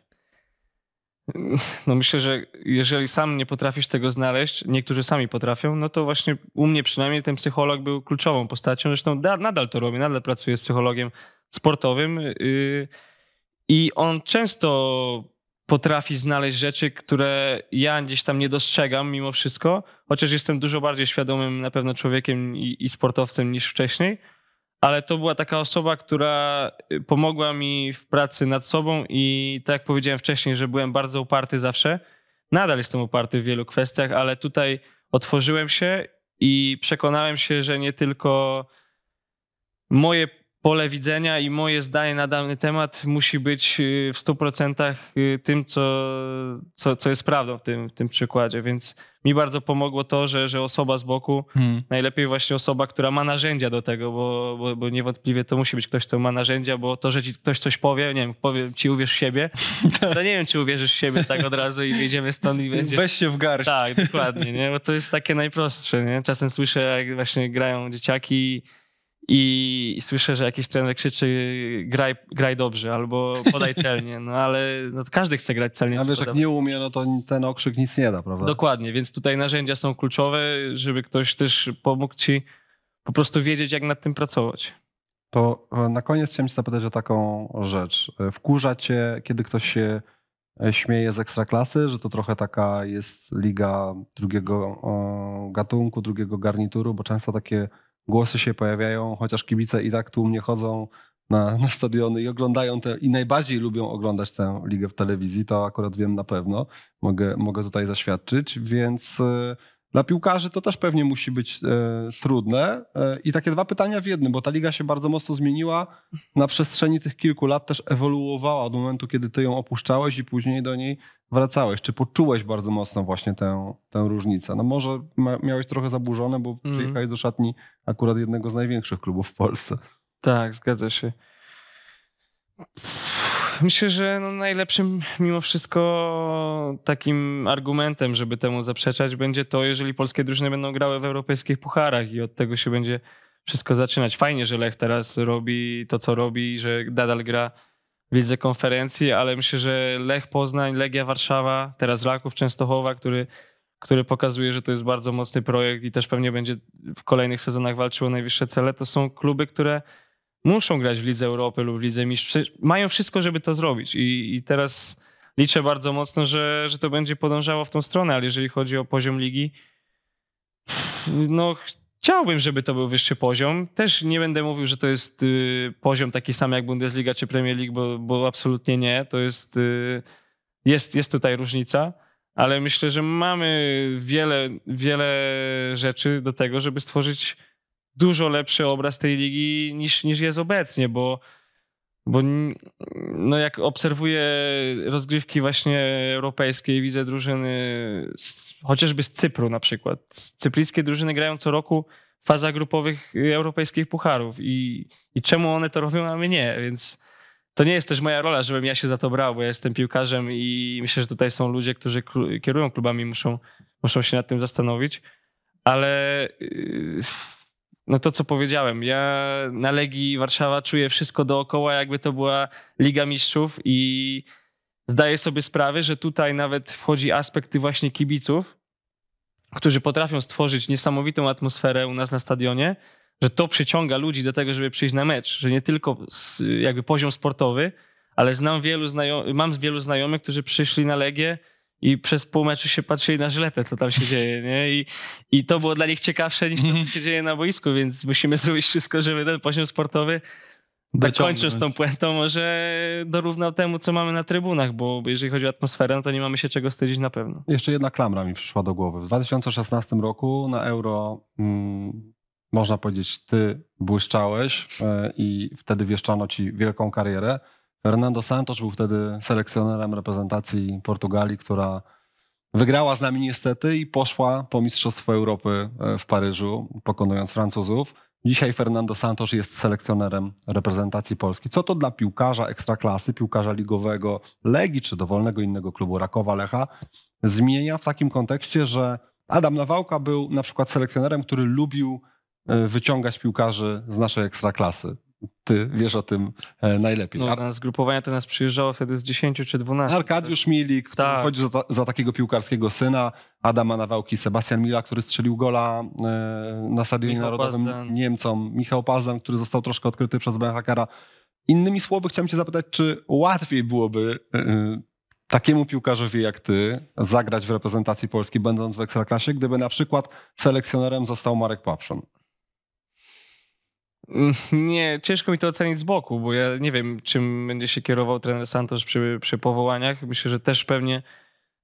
No myślę, że jeżeli sam nie potrafisz tego znaleźć, niektórzy sami potrafią, no to właśnie u mnie przynajmniej ten psycholog był kluczową postacią. Zresztą da, nadal to robię, nadal pracuję z psychologiem sportowym. Y, I on często potrafi znaleźć rzeczy, które ja gdzieś tam nie dostrzegam mimo wszystko, chociaż jestem dużo bardziej świadomym na pewno człowiekiem i, i sportowcem niż wcześniej, ale to była taka osoba, która y, pomogła mi w pracy nad sobą i tak jak powiedziałem wcześniej, że byłem bardzo uparty zawsze, nadal jestem uparty w wielu kwestiach, ale tutaj otworzyłem się i przekonałem się, że nie tylko moje pole widzenia i moje zdanie na dany temat musi być y, w 100% y, tym, co, co, co jest prawdą w tym, w tym przykładzie. Więc mi bardzo pomogło to, że, że osoba z boku, hmm. najlepiej właśnie osoba, która ma narzędzia do tego, bo, bo, bo niewątpliwie to musi być ktoś, kto ma narzędzia, bo to, że ci ktoś coś powie, nie wiem, powie ci uwierz w siebie, to nie wiem, czy uwierzysz w siebie tak od razu i wyjdziemy stąd i będzie... Weź się w garść. Tak, dokładnie, nie? bo to jest takie najprostsze. Nie? Czasem słyszę, jak właśnie grają dzieciaki i, i słyszę, że jakiś trener krzyczy graj, graj dobrze albo podaj celnie, no ale no, każdy chce grać celnie. A wiesz, jak nie umie, no to ten okrzyk nic nie da, prawda? Dokładnie, więc tutaj narzędzia są kluczowe, żeby ktoś też pomógł ci po prostu wiedzieć, jak nad tym pracować. To e, na koniec chciałem cię zapytać o taką rzecz. E, wkurza cię, kiedy ktoś się e, śmieje z ekstraklasy, że to trochę taka jest liga drugiego gatunku, drugiego garnituru, bo często takie głosy się pojawiają, chociaż kibice i tak tu mnie chodzą na, na stadiony i oglądają te, i najbardziej lubią oglądać tę ligę w telewizji, to akurat wiem na pewno, mogę, mogę tutaj zaświadczyć, więc... Yy, dla piłkarzy to też pewnie musi być e, trudne. E, I takie dwa pytania w jednym, bo ta liga się bardzo mocno zmieniła. Na przestrzeni tych kilku lat też ewoluowała od momentu, kiedy ty ją opuszczałeś i później do niej wracałeś. Czy poczułeś bardzo mocno właśnie tę, tę różnicę? No może miałeś trochę zaburzone, bo mm. przyjechałeś do szatni akurat jednego z największych klubów w Polsce. Tak, zgadza się. Myślę, że no najlepszym mimo wszystko takim argumentem, żeby temu zaprzeczać, będzie to, jeżeli polskie drużyny będą grały w europejskich pucharach i od tego się będzie wszystko zaczynać. Fajnie, że Lech teraz robi to, co robi, że nadal gra w lidze konferencji, ale myślę, że Lech Poznań, Legia Warszawa, teraz Raków Częstochowa, który, który pokazuje, że to jest bardzo mocny projekt i też pewnie będzie w kolejnych sezonach walczył o najwyższe cele, to są kluby, które muszą grać w Lidze Europy lub w Lidze Mistrzów. Mają wszystko, żeby to zrobić i, i teraz liczę bardzo mocno, że, że to będzie podążało w tą stronę, ale jeżeli chodzi o poziom ligi, no chciałbym, żeby to był wyższy poziom. Też nie będę mówił, że to jest y, poziom taki sam jak Bundesliga czy Premier League, bo, bo absolutnie nie. To jest, y, jest, jest tutaj różnica, ale myślę, że mamy wiele, wiele rzeczy do tego, żeby stworzyć dużo lepszy obraz tej ligi niż, niż jest obecnie, bo, bo no jak obserwuję rozgrywki właśnie europejskie i widzę drużyny z, chociażby z Cypru na przykład. Cypryjskie drużyny grają co roku w fazach grupowych europejskich pucharów i, i czemu one to robią, a my nie, więc to nie jest też moja rola, żebym ja się za to brał, bo ja jestem piłkarzem i myślę, że tutaj są ludzie, którzy kierują klubami, muszą, muszą się nad tym zastanowić, ale y, no to co powiedziałem, ja na Legii Warszawa czuję wszystko dookoła, jakby to była Liga Mistrzów i zdaję sobie sprawę, że tutaj nawet wchodzi aspekty właśnie kibiców, którzy potrafią stworzyć niesamowitą atmosferę u nas na stadionie, że to przyciąga ludzi do tego, żeby przyjść na mecz, że nie tylko jakby poziom sportowy, ale znam wielu znajo- mam wielu znajomych, którzy przyszli na Legię i przez pół meczu się patrzyli na żyletę, co tam się dzieje, nie? I, I to było dla nich ciekawsze niż to, co się dzieje na boisku, więc musimy zrobić wszystko, żeby ten poziom sportowy tak dokończył z tą puentą, może dorównał temu, co mamy na trybunach, bo jeżeli chodzi o atmosferę, no to nie mamy się czego wstydzić na pewno. Jeszcze jedna klamra mi przyszła do głowy. W 2016 roku na Euro mm, można powiedzieć, ty błyszczałeś e, i wtedy wieszczano ci wielką karierę. Fernando Santos był wtedy selekcjonerem reprezentacji Portugalii, która wygrała z nami niestety i poszła po Mistrzostwo Europy e, w Paryżu, pokonując Francuzów. Dzisiaj Fernando Santos jest selekcjonerem reprezentacji Polski. Co to dla piłkarza ekstraklasy, piłkarza ligowego Legii czy dowolnego innego klubu Rakowa Lecha zmienia w takim kontekście, że Adam Nawałka był na przykład selekcjonerem, który lubił e, wyciągać piłkarzy z naszej ekstraklasy ty wiesz o tym e, najlepiej. No, na zgrupowania to nas przyjeżdżało wtedy z 10 czy 12. Tak? Arkadiusz Milik, tak. chodzi za, za, takiego piłkarskiego syna, Adama Nawałki, Sebastian Mila, który strzelił gola e, na Stadionie Michał Narodowym Pazdan. Niemcom, Michał Pazdan, który został troszkę odkryty przez Benhakara. Innymi słowy chciałem cię zapytać, czy łatwiej byłoby e, takiemu piłkarzowi jak ty zagrać w reprezentacji Polski, będąc w Ekstraklasie, gdyby na przykład selekcjonerem został Marek Papszon? Mm, nie, ciężko mi to ocenić z boku, bo ja nie wiem, czym będzie się kierował trener Santos przy, przy powołaniach. Myślę, że też pewnie,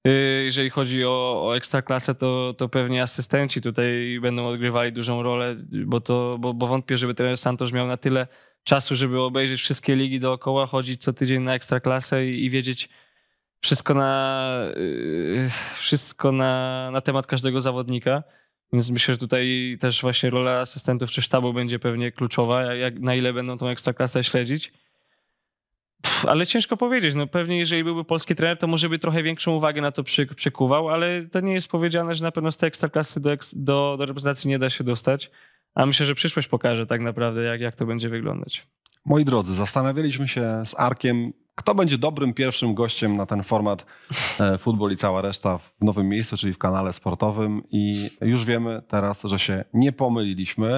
y, jeżeli chodzi o, o ekstraklasę, to, to pewnie asystenci tutaj będą odgrywali dużą rolę, bo, to, bo, bo wątpię, żeby trener Santos miał na tyle czasu, żeby obejrzeć wszystkie ligi dookoła, chodzić co tydzień na ekstraklasę i, i wiedzieć wszystko na, y, wszystko na, na temat każdego zawodnika. Więc myślę, że tutaj też właśnie rola asystentów czy sztabu będzie pewnie kluczowa, jak, na ile będą tą ekstraklasę śledzić. Pff, ale ciężko powiedzieć. No pewnie jeżeli byłby polski trener, to może by trochę większą uwagę na to przy, przykuwał, ale to nie jest powiedziane, że na pewno z tej ekstraklasy do, do, do reprezentacji nie da się dostać. A myślę, że przyszłość pokaże tak naprawdę, jak, jak to będzie wyglądać. Moi drodzy, zastanawialiśmy się z Arkiem, kto będzie dobrym pierwszym gościem na ten format e, futbol i cała reszta w nowym miejscu, czyli w kanale sportowym. I już wiemy teraz, że się nie pomyliliśmy,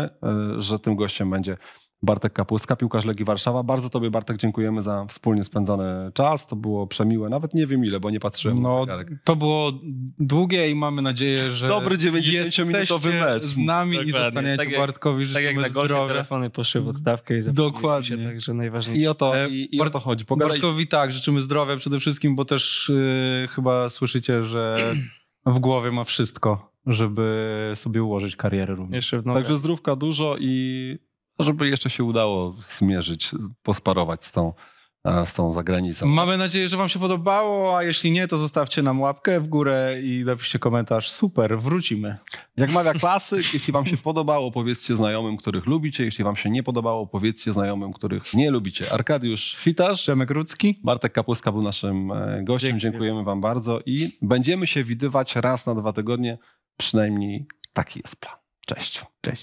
e, że tym gościem będzie Bartek Kapłuska, piłkarz Legii Warszawa. Bardzo Tobie, Bartek, dziękujemy za wspólnie spędzony czas. To było przemiłe, nawet nie wiem ile, bo nie patrzyłem no, To było długie i mamy nadzieję, że Dobry 90-minutowy mecz. z nami Dokładnie. i zostaniecie tak jak, Bartkowi życzymy Tak jak na golfie telefony poszły w odstawkę i Dokładnie. Się, także najważniejsze. I o to, e, i, i o to chodzi. Pogadaj. Bartkowi tak, życzymy zdrowia przede wszystkim, bo też yy, chyba słyszycie, że w głowie ma wszystko, żeby sobie ułożyć karierę również. Także zdrówka dużo i żeby jeszcze się udało zmierzyć, posparować z tą, e, z tą zagranicą. Mamy nadzieję, że Wam się podobało, a jeśli nie, to zostawcie nam łapkę w górę i napiszcie komentarz. Super, wrócimy. Jak mawia klasyk, jeśli Wam się podobało, powiedzcie znajomym, których lubicie. Jeśli Wam się nie podobało, powiedzcie znajomym, których nie lubicie. Arkadiusz Hitarz, Przemek Rudzki, Bartek Kapłuska był naszym e, gościem. Dzięki. Dziękujemy Wam bardzo i będziemy się widywać raz na dwa tygodnie. Przynajmniej taki jest plan. Cześć. Cześć.